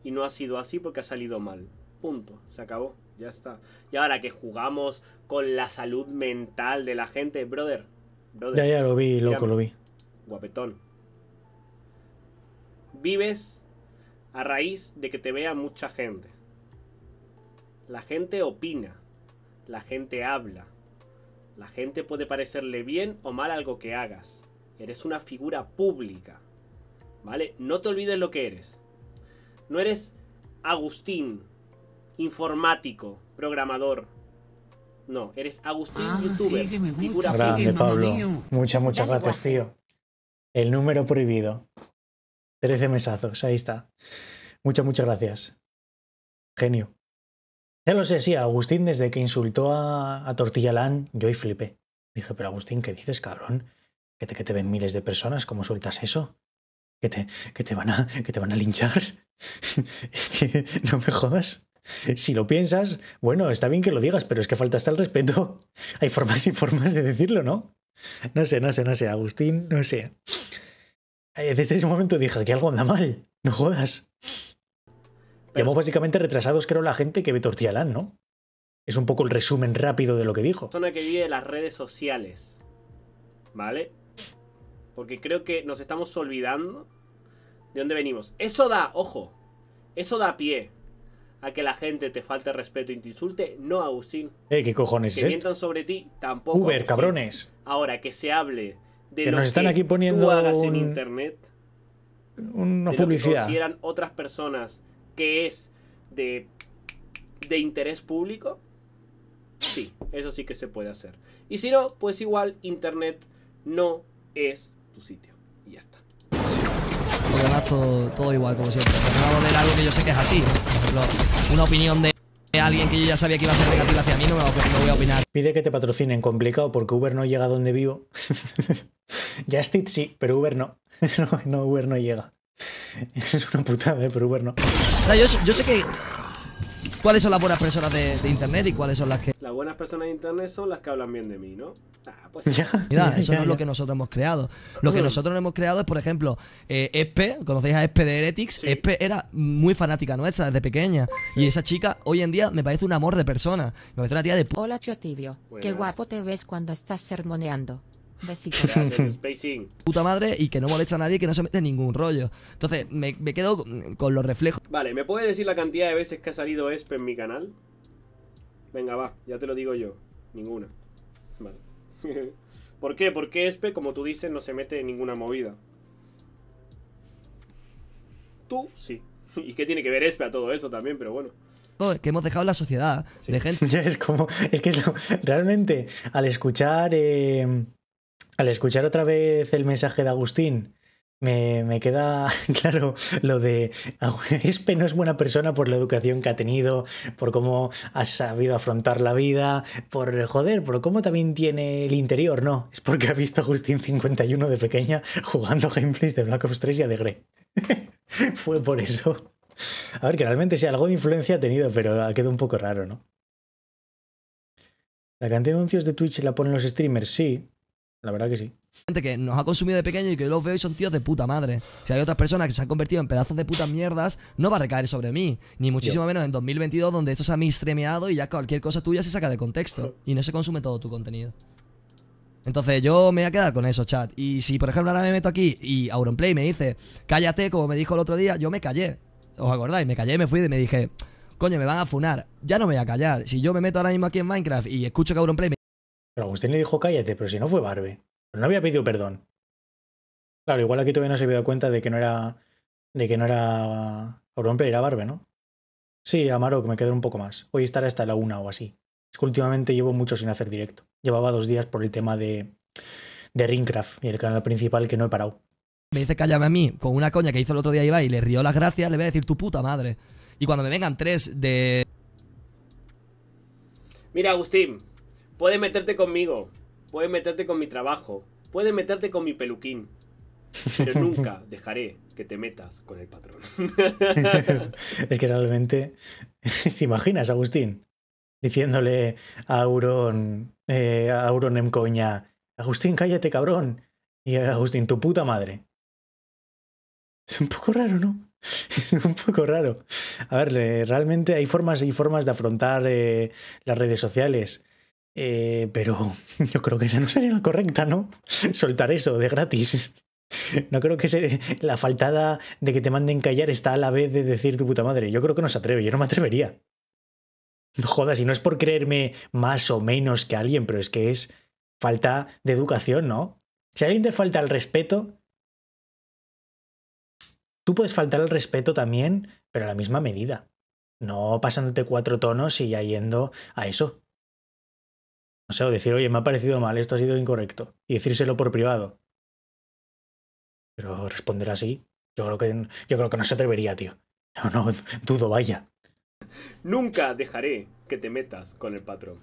Y no ha sido así porque ha salido mal. Punto. Se acabó. Ya está. Y ahora que jugamos con la salud mental de la gente, brother. ya, ya lo vi, loco, lo vi. Guapetón. Vives a raíz de que te vea mucha gente. La gente opina. La gente habla. La gente puede parecerle bien o mal algo que hagas. Eres una figura pública. ¿Vale? No te olvides lo que eres. No eres Agustín, informático, programador. No, eres Agustín, ah, youtuber. figura pública. Muchas, muchas gracias, tío. El número prohibido. Trece mesazos, ahí está. Muchas, muchas gracias. Genio. Ya lo sé, sí, Agustín, desde que insultó a, Tortilla Tortillalán, yo y flipé. Dije, pero Agustín, ¿qué dices, cabrón? que te, ven miles de personas, ¿cómo sueltas eso? Que te, que te, van, a, que te van a linchar. no me jodas. Si lo piensas, bueno, está bien que lo digas, pero es que falta hasta el respeto. Hay formas y formas de decirlo, ¿no? No sé, no sé, no sé, Agustín, no sé. Eh, desde ese momento dije que algo anda mal, no jodas. Llevamos básicamente retrasados, creo, la gente que ve Tortialán, ¿no? Es un poco el resumen rápido de lo que dijo. ...zona que vive las redes sociales, ¿vale? Porque creo que nos estamos olvidando de dónde venimos. Eso da, ojo, eso da pie a que la gente te falte respeto y te insulte. No, Agustín. Eh, ¿Qué cojones es sobre ti, tampoco. Uber, cabrones. Ahora, que se hable de que lo nos están que aquí poniendo tú en internet. Una publicidad. Lo que otras personas que es de interés público. Sí, eso sí que se puede hacer. Y si no, pues igual internet no es tu sitio. Y ya está. todo, igual, como siempre. Me va a volver algo que yo sé que es así. una opinión de alguien que yo ya sabía que iba a ser negativo hacia mí, no me voy a opinar. Pide que te patrocinen, complicado, porque Uber no llega a donde vivo. ya Justit sí, pero Uber no. no. Uber no llega. Es una putada, ¿eh? pero Uber no. yo sé que ¿Cuáles son las buenas personas de, internet y cuáles son las que...? Las buenas personas de internet son las que hablan bien de mí, ¿no? Ah, pues... Mira, eso no es lo que nosotros hemos creado. Lo que mm. nosotros hemos creado es, por ejemplo, eh, Espe, ¿conocéis a Espe de Heretics? Espe era muy fanática nuestra desde pequeña. Y esa chica hoy en día me parece un amor de persona. Me parece una tía de... Hola, tío Tibio. Qué guapo te ves cuando estás sermoneando. Puta madre y que no molesta a nadie que no se mete ningún rollo. Entonces, me, quedo con, los reflejos. Vale, ¿me puedes decir la cantidad de veces que ha salido Espe en mi canal? Venga, va, ya te lo digo yo. Ninguna. Vale. ¿Por qué? Porque Espe, como tú dices, no se mete en ninguna movida. Tú, sí. ¿Y qué tiene que ver Espe a todo esto también? Pero bueno que hemos dejado la sociedad de gente. es como, es que es realmente al escuchar eh, al escuchar otra vez el mensaje de Agustín, me, queda claro lo de ah, Espe no es buena persona por la educación que ha tenido, por cómo ha sabido afrontar la vida, por joder, por cómo también tiene el interior, no, es porque ha visto a Agustín 51 de pequeña jugando gameplays de Black Ops 3 y a de Grey. Fue por eso. A ver, que realmente sí, algo de influencia ha tenido, pero ha quedado un poco raro, ¿no? ¿La cantidad de anuncios de Twitch la ponen los streamers? Sí, la verdad que sí. Gente que nos ha consumido de pequeño y que yo los veo y son tíos de puta madre. Si hay otras personas que se han convertido en pedazos de putas mierdas, no va a recaer sobre mí. Ni muchísimo menos en 2022, donde esto se ha mistremeado y ya cualquier cosa tuya se saca de contexto. y no se consume todo tu contenido. Entonces yo me voy a quedar con eso, chat. Y si, por ejemplo, ahora me meto aquí y Auronplay me dice, cállate, como me dijo el otro día, yo me callé. ¿Os acordáis? Me callé, me fui y me dije, coño, me van a funar. Ya no me voy a callar. Si yo me meto ahora mismo aquí en Minecraft y escucho que Auronplay me Agustín le dijo, cállate, pero si no fue Barbe. Pero no había pedido perdón. Claro, igual aquí todavía no se había dado cuenta de que no era. de que no era. romper era Barbe, ¿no? Sí, Amaro, que me quedó un poco más. Hoy estará hasta la una o así. Es que últimamente llevo mucho sin hacer directo. Llevaba dos días por el tema de. de Ringcraft y el canal principal que no he parado. Me dice cállame a mí con una coña que hizo el otro día Ibai y le rió las gracias, le voy a decir tu puta madre. Y cuando me vengan tres de. Mira, Agustín, Puedes meterte conmigo, puedes meterte con mi trabajo, puedes meterte con mi peluquín. Pero nunca dejaré que te metas con el patrón. es que realmente, ¿te imaginas, Agustín? Diciéndole a Auron, eh, Auron en coña, Agustín, cállate, cabrón. Y eh, Agustín, tu puta madre. Es un poco raro, ¿no? Es un poco raro. A ver, realmente hay formas y formas de afrontar eh, las redes sociales. Eh, pero yo creo que esa no sería la correcta, ¿no? Soltar eso de gratis. No creo que sea la faltada de que te manden callar está a la vez de decir tu puta madre. Yo creo que no se atreve, yo no me atrevería. No jodas, y no es por creerme más o menos que alguien, pero es que es falta de educación, ¿no? Si alguien te falta el respeto, tú puedes faltar el respeto también, pero a la misma medida. No pasándote cuatro tonos y ya yendo a eso. No sé, o decir, oye, me ha parecido mal, esto ha sido incorrecto. Y decírselo por privado. Pero responder así, yo creo que, yo creo que no se atrevería, tío. No, no, dudo, vaya. Nunca dejaré que te metas con el patrón.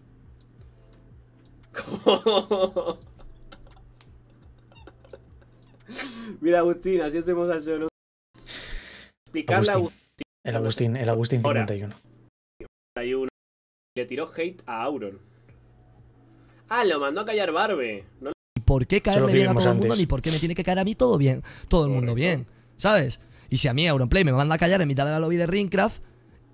Mira, Agustín, así hacemos al solo. Explicarle Agustín, El Agustín, el Agustín 51. 51. Le tiró hate a Auron. Ah, lo mandó a callar Barbe. No... ¿Por qué caerle bien a todo el mundo ni por qué me tiene que caer a mí todo bien? Todo el mundo bien, ¿sabes? Y si a mí Auronplay me manda a callar en mitad de la lobby de Ringcraft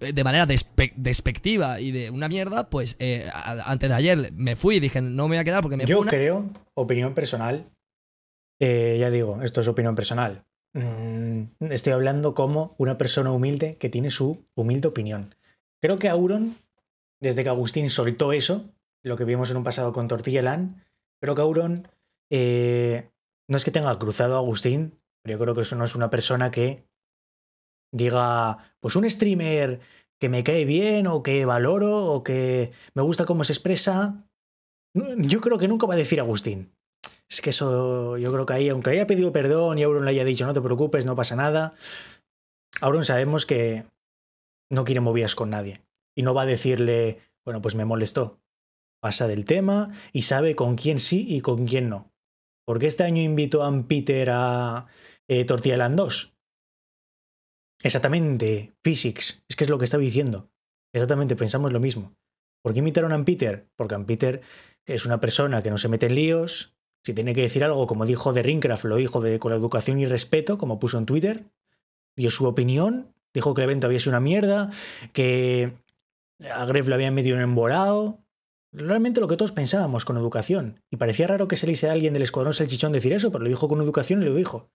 eh, de manera despectiva y de una mierda, pues eh, antes de ayer me fui y dije, no me voy a quedar porque me Yo creo, opinión personal, eh, ya digo, esto es opinión personal. Mm, estoy hablando como una persona humilde que tiene su humilde opinión. Creo que Auron, desde que Agustín soltó eso, lo que vimos en un pasado con Tortillelan, pero que Auron eh, no es que tenga cruzado a Agustín, pero yo creo que eso no es una persona que diga, pues un streamer que me cae bien o que valoro o que me gusta cómo se expresa, yo creo que nunca va a decir Agustín. Es que eso, yo creo que ahí, aunque haya pedido perdón y Auron le haya dicho, no te preocupes, no pasa nada, Auron sabemos que no quiere movidas con nadie y no va a decirle, bueno, pues me molestó pasa del tema y sabe con quién sí y con quién no. Porque este año invitó a Peter a eh, Tortilla Land 2? Exactamente, Physics. Es que es lo que estaba diciendo. Exactamente, pensamos lo mismo. ¿Por qué invitaron a Peter? Porque Peter es una persona que no se mete en líos. Si tiene que decir algo, como dijo de Rincraft, lo dijo de, con la educación y respeto, como puso en Twitter. Dio su opinión. Dijo que el evento había sido una mierda. Que a Gref le habían metido en embolado realmente lo que todos pensábamos con educación. Y parecía raro que se le hice a alguien del Escuadrón chichón decir eso, pero lo dijo con educación y lo dijo.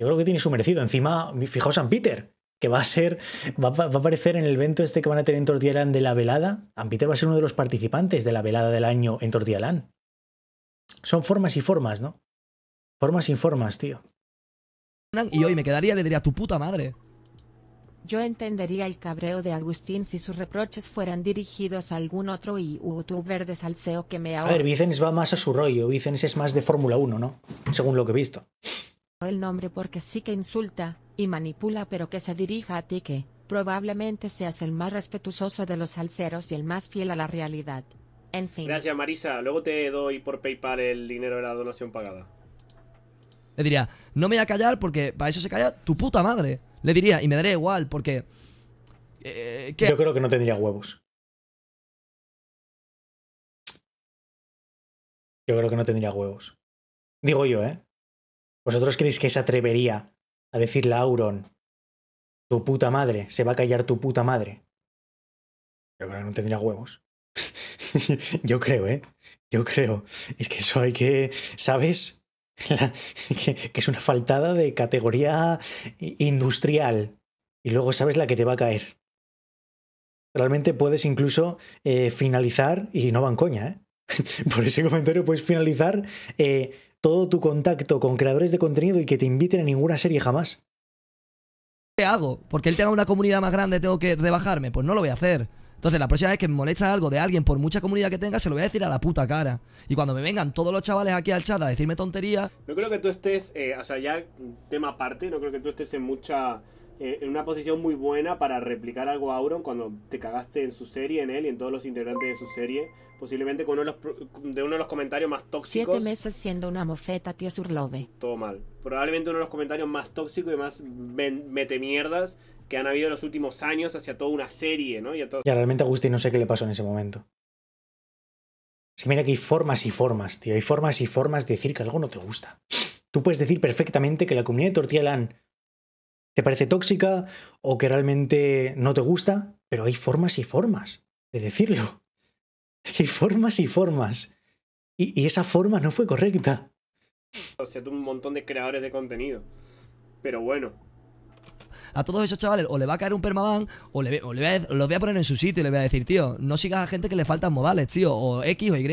Yo creo que tiene su merecido. Encima, fijaos San Peter, que va a ser, va, a aparecer en el evento este que van a tener en Tortillalán de la velada. San Peter va a ser uno de los participantes de la velada del año en Tortillalán. Son formas y formas, ¿no? Formas y formas, tío. Y hoy me quedaría, le diría, tu puta madre. Yo entendería el cabreo de Agustín si sus reproches fueran dirigidos a algún otro youtuber de salseo que me ha... A ver, Vicens va más a su rollo. Vicens es más de Fórmula 1, ¿no? Según lo que he visto. El nombre porque sí que insulta y manipula, pero que se dirija a ti que probablemente seas el más respetuoso de los salseros y el más fiel a la realidad. En fin. Gracias, Marisa. Luego te doy por PayPal el dinero de la donación pagada. Le diría, no me voy a callar porque para eso se calla tu puta madre le diría y me daría igual porque... Eh, yo creo que no tendría huevos. Yo creo que no tendría huevos. Digo yo, ¿eh? ¿Vosotros creéis que se atrevería a decirle a Auron, tu puta madre, se va a callar tu puta madre? Yo creo que no tendría huevos. yo creo, ¿eh? Yo creo. Es que eso hay que, ¿sabes? que, es una faltada de categoría industrial. Y luego sabes la que te va a caer. Realmente puedes incluso eh, finalizar, y no van coña, ¿eh? por ese comentario puedes finalizar eh, todo tu contacto con creadores de contenido y que te inviten a ninguna serie jamás. ¿Qué hago? Porque él tenga una comunidad más grande, tengo que rebajarme. Pues no lo voy a hacer. Entonces, la próxima vez que me molesta algo de alguien, por mucha comunidad que tenga, se lo voy a decir a la puta cara. Y cuando me vengan todos los chavales aquí al chat a decirme tonterías. No creo que tú estés, eh, o sea, ya tema aparte, no creo que tú estés en mucha. Eh, en una posición muy buena para replicar algo a Auron cuando te cagaste en su serie, en él y en todos los integrantes de su serie. Posiblemente con uno de los, de uno de los comentarios más tóxicos. Siete meses siendo una mofeta, tío Surlove. Todo mal. Probablemente uno de los comentarios más tóxicos y más mete mierdas que han habido en los últimos años hacia toda una serie, ¿no? Y a gusta Ya, realmente Agustín no sé qué le pasó en ese momento. mira que hay formas y formas, tío. Hay formas y formas de decir que algo no te gusta. Tú puedes decir perfectamente que la comunidad de Tortilla te parece tóxica o que realmente no te gusta, pero hay formas y formas de decirlo. hay formas y formas. Y, y esa forma no fue correcta. O sea, tú un montón de creadores de contenido. Pero bueno, a todos esos chavales o le va a caer un permaban o, le, voy a, los voy a poner en su sitio y le voy a decir, tío, no sigas a gente que le faltan modales, tío, o X o Y.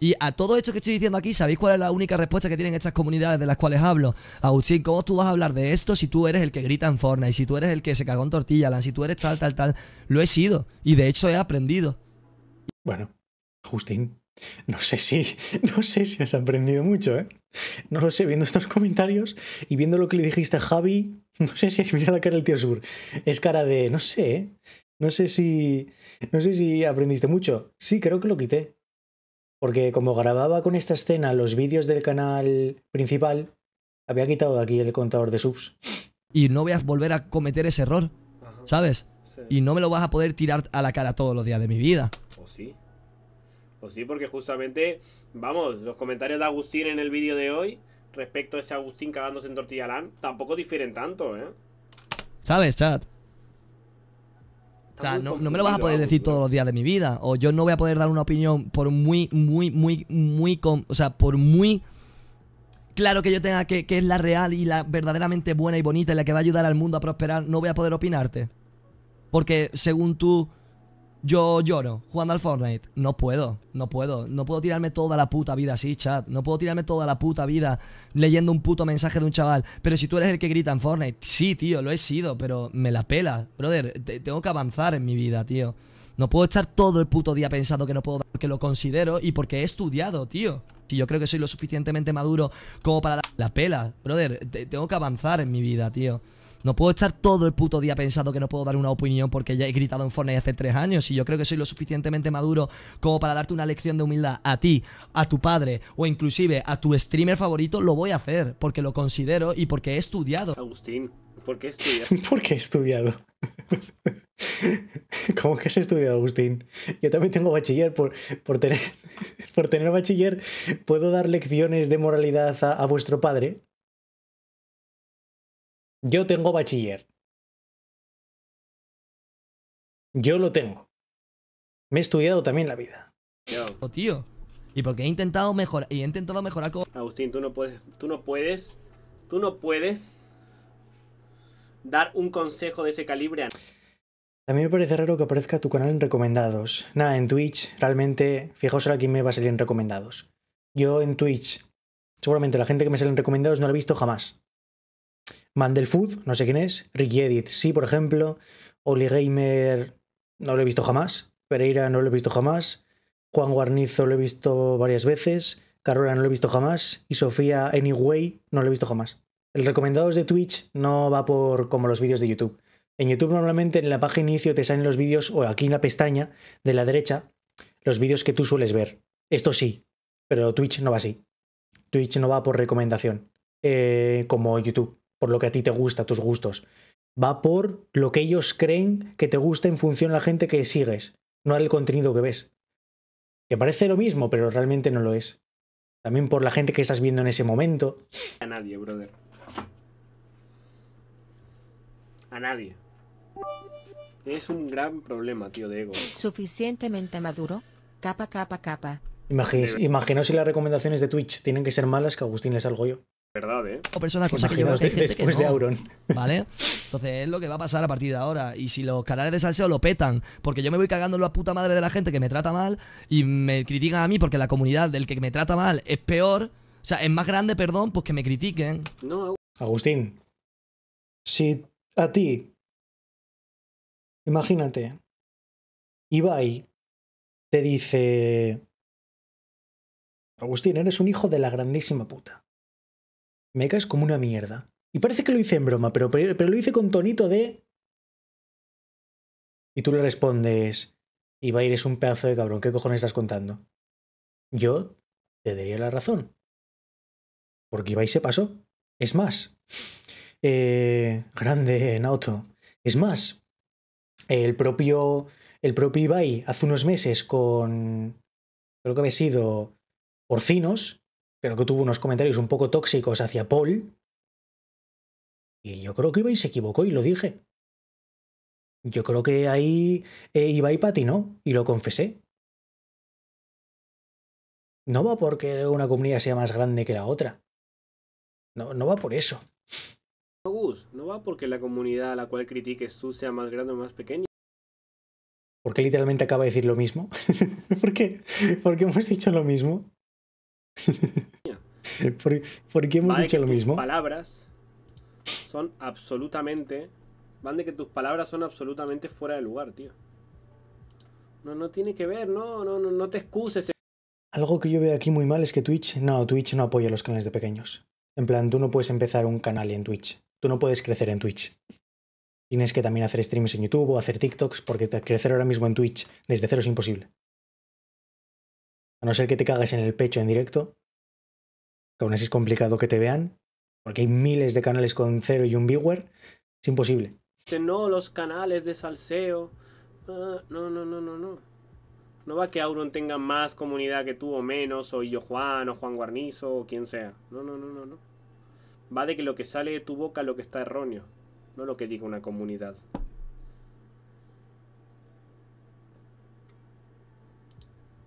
Y a todo esto que estoy diciendo aquí, ¿sabéis cuál es la única respuesta que tienen estas comunidades de las cuales hablo? Agustín, ¿cómo tú vas a hablar de esto si tú eres el que grita en Fortnite, si tú eres el que se cagó en tortilla, si tú eres tal, tal, tal? Lo he sido y de hecho he aprendido. Bueno, Agustín, no sé si, no sé si has aprendido mucho, ¿eh? No lo sé, viendo estos comentarios y viendo lo que le dijiste a Javi, No sé si mira la cara del tío Sur. Es cara de. No sé, ¿eh? No sé si. No sé si aprendiste mucho. Sí, creo que lo quité. Porque como grababa con esta escena los vídeos del canal principal, había quitado de aquí el contador de subs. Y no voy a volver a cometer ese error, ¿sabes? Y no me lo vas a poder tirar a la cara todos los días de mi vida. O sí. O sí, porque justamente, vamos, los comentarios de Agustín en el vídeo de hoy respecto a ese Agustín cagándose en Tortilla Tortillalán, tampoco difieren tanto, ¿eh? ¿Sabes, chat? O sea, no, me lo vas a poder decir todos los días de mi vida. O yo no voy a poder dar una opinión por muy, muy, muy, muy... Con, o sea, por muy claro que yo tenga que, que, es la real y la verdaderamente buena y bonita y la que va a ayudar al mundo a prosperar, no voy a poder opinarte. Porque según tú, yo lloro jugando al Fortnite. No puedo, no puedo. No puedo tirarme toda la puta vida así, chat. No puedo tirarme toda la puta vida leyendo un puto mensaje de un chaval. Pero si tú eres el que grita en Fortnite, sí, tío, lo he sido, pero me la pela. Brother, tengo que avanzar en mi vida, tío. No puedo estar todo el puto día pensando que no puedo dar porque lo considero y porque he estudiado, tío. Si yo creo que soy lo suficientemente maduro como para dar la pela. Brother, tengo que avanzar en mi vida, tío. No puedo estar todo el puto día pensando que no puedo dar una opinión porque ya he gritado en Fortnite hace tres años. Y yo creo que soy lo suficientemente maduro como para darte una lección de humildad a ti, a tu padre o inclusive a tu streamer favorito. Lo voy a hacer porque lo considero y porque he estudiado. Agustín, ¿por qué estudiado? ¿Por qué he estudiado? ¿Cómo que has estudiado, Agustín? Yo también tengo bachiller. Por, por, tener, por tener bachiller, puedo dar lecciones de moralidad a, a vuestro padre. Yo tengo bachiller. Yo lo tengo. Me he estudiado también la vida. Oh, tío. Y porque he intentado mejorar. Y he intentado mejorar con. Agustín, tú no puedes. Tú no puedes. Tú no puedes. Dar un consejo de ese calibre a. A mí me parece raro que aparezca tu canal en recomendados. Nada, en Twitch, realmente, fijaos ahora quién me va a salir en recomendados. Yo en Twitch, seguramente la gente que me sale en recomendados no la he visto jamás. Mandelfood, no sé quién es. Ricky Edith, sí, por ejemplo. Oli Gamer, no lo he visto jamás. Pereira, no lo he visto jamás. Juan Guarnizo, lo he visto varias veces. Carola, no lo he visto jamás. Y Sofía, Anyway, no lo he visto jamás. El recomendados de Twitch no va por como los vídeos de YouTube. En YouTube normalmente en la página inicio te salen los vídeos, o aquí en la pestaña de la derecha, los vídeos que tú sueles ver. Esto sí, pero Twitch no va así. Twitch no va por recomendación, eh, como YouTube por lo que a ti te gusta, tus gustos. Va por lo que ellos creen que te gusta en función de la gente que sigues, no al contenido que ves. Que parece lo mismo, pero realmente no lo es. También por la gente que estás viendo en ese momento. A nadie, brother. A nadie. Es un gran problema, tío, de ego. Suficientemente maduro. Capa, capa, capa. Imaginaos, si las recomendaciones de Twitch tienen que ser malas que Agustín les salgo yo verdad, ¿eh? O personas, cosa que yo creo que después que de Auron. ¿Vale? Entonces es lo que va a pasar a partir de ahora. Y si los canales de salseo lo petan, porque yo me voy cagando en la puta madre de la gente que me trata mal y me critican a mí porque la comunidad del que me trata mal es peor, o sea, es más grande, perdón, pues que me critiquen. No. Agustín, si a ti, imagínate, Ibai te dice, Agustín, eres un hijo de la grandísima puta. Me es como una mierda. Y parece que lo hice en broma, pero, pero, lo hice con tonito de... Y tú le respondes, Ibai eres un pedazo de cabrón, ¿qué cojones estás contando? Yo te daría la razón. Porque Ibai se pasó. Es más, eh, grande en auto. Es más, el propio, el propio Ibai hace unos meses con, creo que había sido Porcinos, creo que tuvo unos comentarios un poco tóxicos hacia Paul. Y yo creo que iba y se equivocó y lo dije. Yo creo que ahí eh, iba y patinó y lo confesé. No va porque una comunidad sea más grande que la otra. No, no va por eso. no va porque la comunidad a la cual critiques tú sea más grande o más pequeña. Porque literalmente acaba de decir lo mismo. ¿Por qué? Porque hemos dicho lo mismo. ¿Por, qué hemos dicho lo mismo? Palabras son absolutamente. Van de que tus palabras son absolutamente fuera de lugar, tío. No, no tiene que ver, no, no, no, no te excuses. Algo que yo veo aquí muy mal es que Twitch. No, Twitch no apoya los canales de pequeños. En plan, tú no puedes empezar un canal en Twitch. Tú no puedes crecer en Twitch. Tienes que también hacer streams en YouTube o hacer TikToks, porque crecer ahora mismo en Twitch desde cero es imposible a no ser que te cagues en el pecho en directo, que aún así es complicado que te vean, porque hay miles de canales con cero y un viewer, es imposible. Que no, los canales de salseo. no, no, no, no, no. No va que Auron tenga más comunidad que tú o menos, o yo Juan, o Juan Guarnizo, o quien sea. No, no, no, no, no. Va de que lo que sale de tu boca es lo que está erróneo, no lo que diga una comunidad.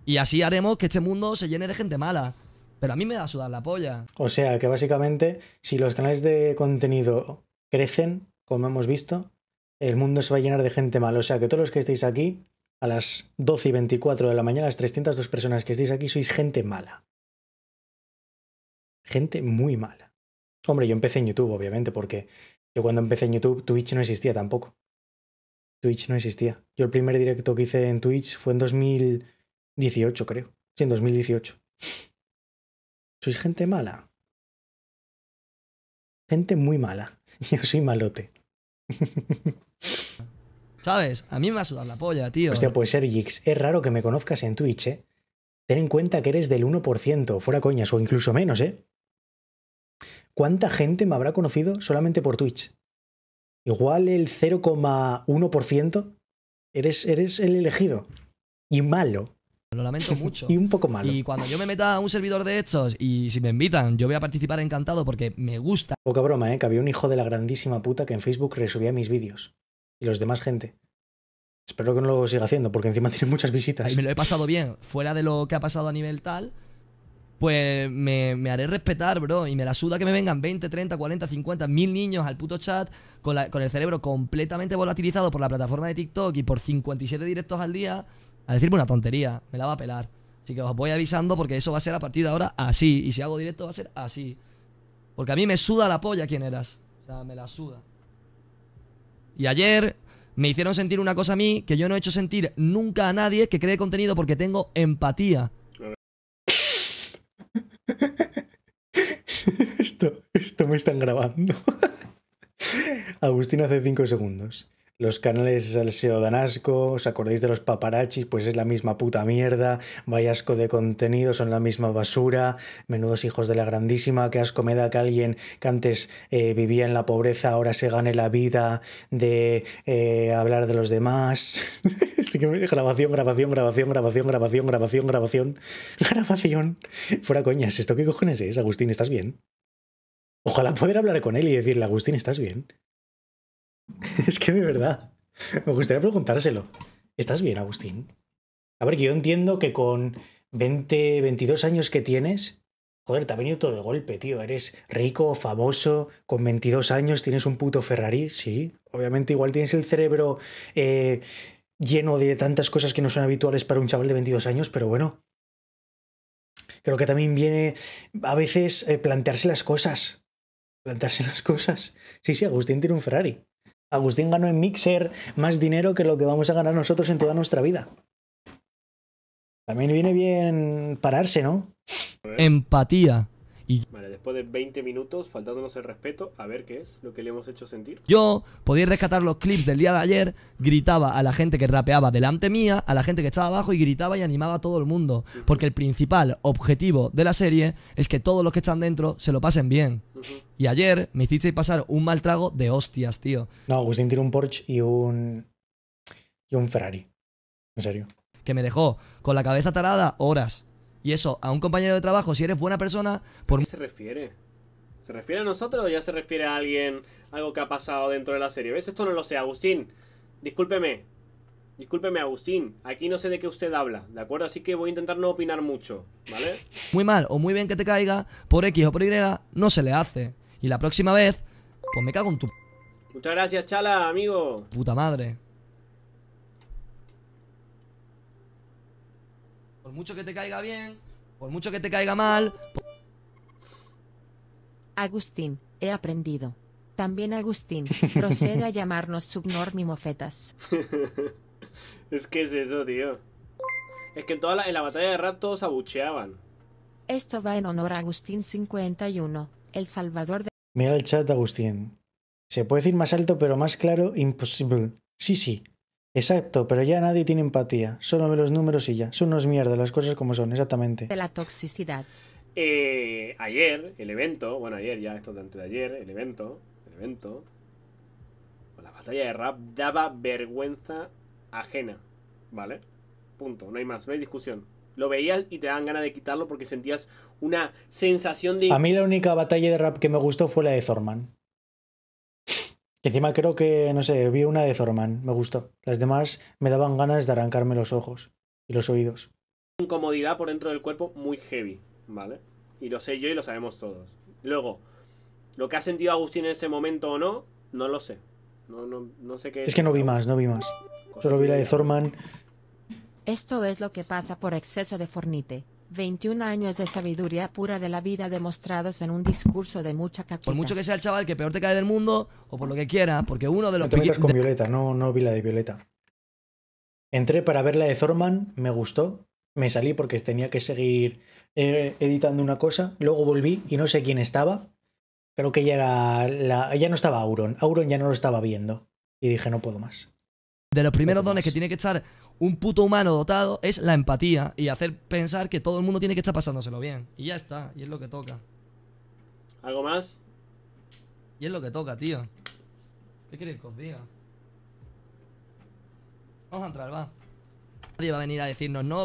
Y así haremos que este mundo se llene de gente mala. Pero a mí me da sudar la polla. O sea que básicamente, si los canales de contenido crecen, como hemos visto, el mundo se va a llenar de gente mala. O sea que todos los que estéis aquí, a las 12 y 24 de la mañana, las 302 personas que estéis aquí, sois gente mala. Gente muy mala. Hombre, yo empecé en YouTube, obviamente, porque yo cuando empecé en YouTube, Twitch no existía tampoco. Twitch no existía. Yo el primer directo que hice en Twitch fue en 2000. 18, creo. Sí, en 2018. Sois gente mala. Gente muy mala. Yo soy malote. ¿Sabes? A mí me va a sudar la polla, tío. Hostia, pues Sergix, es raro que me conozcas en Twitch, ¿eh? Ten en cuenta que eres del 1%, fuera coñas, o incluso menos, ¿eh? ¿Cuánta gente me habrá conocido solamente por Twitch? Igual el 0,1% eres, eres el elegido. Y malo. Lo lamento mucho. y un poco malo. Y cuando yo me meta a un servidor de estos y si me invitan, yo voy a participar encantado porque me gusta. Poca broma, ¿eh? Que había un hijo de la grandísima puta que en Facebook resubía mis vídeos. Y los demás gente. Espero que no lo siga haciendo porque encima tiene muchas visitas. Y me lo he pasado bien. Fuera de lo que ha pasado a nivel tal, pues me, haré respetar, bro. Y me la suda que me vengan 20, 30, 40, 50, mil niños al puto chat con, con el cerebro completamente volatilizado por la plataforma de TikTok y por 57 directos al día a decirme una tontería, me la va a pelar. Así que os voy avisando porque eso va a ser a partir de ahora así. Y si hago directo va a ser así. Porque a mí me suda la polla quién eras. O sea, me la suda. Y ayer me hicieron sentir una cosa a mí que yo no he hecho sentir nunca a nadie que cree contenido porque tengo empatía. Esto, esto me están grabando. Agustín hace 5 segundos los canales al SEO danasco, os acordáis de los paparachis, pues es la misma puta mierda, vaya asco de contenido, son la misma basura, menudos hijos de la grandísima, qué asco me que alguien que antes eh, vivía en la pobreza ahora se gane la vida de eh, hablar de los demás. grabación, grabación, grabación, grabación, grabación, grabación, grabación, grabación. Fuera coñas, ¿esto qué cojones es, Agustín? ¿Estás bien? Ojalá poder hablar con él y decirle, Agustín, ¿estás bien? es que de verdad. Me gustaría preguntárselo. ¿Estás bien, Agustín? A ver, que yo entiendo que con 20, 22 años que tienes, joder, te ha venido todo de golpe, tío. Eres rico, famoso, con 22 años tienes un puto Ferrari, sí. Obviamente igual tienes el cerebro eh, lleno de tantas cosas que no son habituales para un chaval de 22 años, pero bueno. Creo que también viene a veces eh, plantearse las cosas. Plantearse las cosas. Sí, sí, Agustín tiene un Ferrari. Agustín ganó en Mixer más dinero que lo que vamos a ganar nosotros en toda nuestra vida. También viene bien pararse, ¿no? Empatía. Y vale, después de 20 minutos, faltándonos el respeto, a ver qué es lo que le hemos hecho sentir. Yo, podía rescatar los clips del día de ayer, gritaba a la gente que rapeaba delante mía, a la gente que estaba abajo y gritaba y animaba a todo el mundo. Porque el principal objetivo de la serie es que todos los que están dentro se lo pasen bien. Y ayer me hicisteis pasar un mal trago de hostias, tío. No, Agustín tiene un Porsche y un. y un Ferrari. En serio. Que me dejó con la cabeza tarada horas. Y eso, a un compañero de trabajo, si eres buena persona, por... ¿A qué se refiere? ¿Se refiere a nosotros o ya se refiere a alguien, algo que ha pasado dentro de la serie? ¿Ves? Esto no lo sé, Agustín. Discúlpeme. Discúlpeme, Agustín. Aquí no sé de qué usted habla, ¿de acuerdo? Así que voy a intentar no opinar mucho, ¿vale? Muy mal o muy bien que te caiga, por X o por Y, no se le hace. Y la próxima vez, pues me cago en tu... Muchas gracias, Chala, amigo. Puta madre. Por mucho que te caiga bien, por mucho que te caiga mal. Agustín, he aprendido. También Agustín, procede a llamarnos subnormimofetas. es que es eso, tío. Es que en, toda la, en la batalla de rap todos abucheaban. Esto va en honor a Agustín 51, el salvador de... Mira el chat, Agustín. Se puede decir más alto, pero más claro, imposible. Sí, sí, Exacto, pero ya nadie tiene empatía. Solo ve los números y ya. Son unos mierdas las cosas como son, exactamente. De la toxicidad. Eh, ayer, el evento, bueno, ayer ya, esto antes de ayer, el evento, el evento, con la batalla de rap daba vergüenza ajena, ¿vale? Punto, no hay más, no hay discusión. Lo veías y te daban ganas de quitarlo porque sentías una sensación de... A mí la única batalla de rap que me gustó fue la de Thorman. Y encima creo que, no sé, vi una de Zorman, me gustó. Las demás me daban ganas de arrancarme los ojos y los oídos. Incomodidad por dentro del cuerpo muy heavy, ¿vale? Y lo sé yo y lo sabemos todos. Luego, lo que ha sentido Agustín en ese momento o no, no lo sé. No, sé qué. Es que no vi más, no vi más. Solo vi la de Zorman. Esto es lo que pasa por exceso de fornite. 21 años de sabiduría pura de la vida demostrados en un discurso de mucha caquita. Por mucho que sea el chaval que peor te cae del mundo, o por lo que quiera, porque uno de los... No te metas con Violeta, no, no vi la de Violeta. Entré para ver la de Thorman, me gustó, me salí porque tenía que seguir eh, editando una cosa, luego volví y no sé quién estaba, creo que ya era la... ya no estaba Auron, Auron ya no lo estaba viendo, y dije no puedo más. De los primeros dones que tiene que estar un puto humano dotado es la empatía y hacer pensar que todo el mundo tiene que estar pasándoselo bien. Y ya está, y es lo que toca. ¿Algo más? Y es lo que toca, tío. ¿Qué queréis que os diga? Vamos a entrar, va. Nadie va a venir a decirnos no.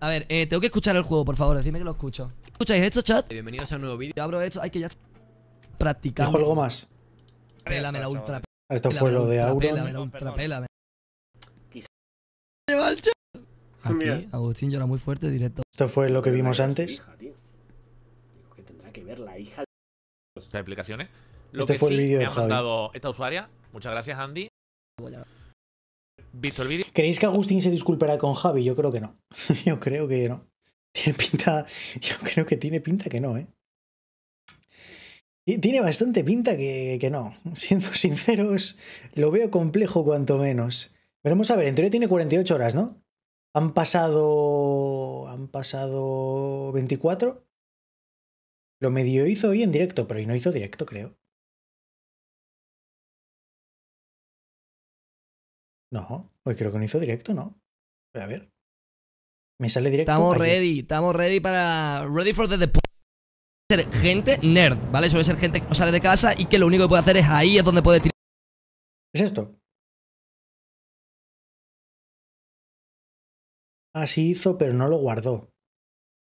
A ver, eh, tengo que escuchar el juego, por favor. decime que lo escucho. ¿Escucháis esto, chat? Bienvenidos a un nuevo vídeo. Yo abro esto. Hay que ya practicar. Dejo algo más. Pélame la ultra. Ah, esto fue lo de Auron. Trapela, Aquí, Agustín llora muy fuerte, directo. Esto fue lo que vimos antes. que tendrá que ver la hija. Estas explicaciones. este fue el vídeo de ha esta usuaria. Muchas gracias, Andy. Visto el vídeo. ¿Creéis que Agustín se disculpará con Javi? Yo creo que no. Yo creo que no. Tiene pinta. Yo creo que tiene pinta que no, ¿eh? tiene bastante pinta que, no. Siendo sinceros, lo veo complejo cuanto menos. Veremos a ver, en teoría tiene 48 horas, ¿no? Han pasado. Han pasado 24. Lo medio hizo hoy en directo, pero hoy no hizo directo, creo. No, hoy creo que no hizo directo, ¿no? Voy a ver. Me sale directo. Estamos ready, estamos ready para. Ready for the ser gente nerd, ¿vale? Suele ser gente que no sale de casa y que lo único que puede hacer es ahí, es donde puede tirar. ¿Es esto? Así ah, hizo, pero no lo guardó.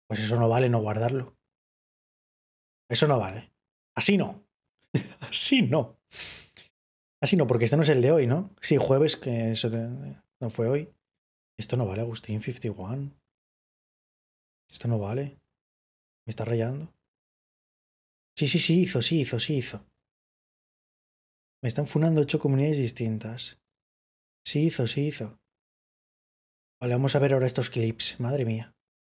Pues eso no vale no guardarlo. Eso no vale. Así no. Así no. Así no, porque este no es el de hoy, ¿no? Sí, jueves, que no fue hoy. Esto no vale, Agustín 51. Esto no vale. Me está rayando. Sí, sí, sí, hizo, sí, hizo, sí, hizo. Me están funando ocho comunidades distintas. Sí, hizo, sí, hizo. Vale, vamos a ver ahora estos clips, madre mía.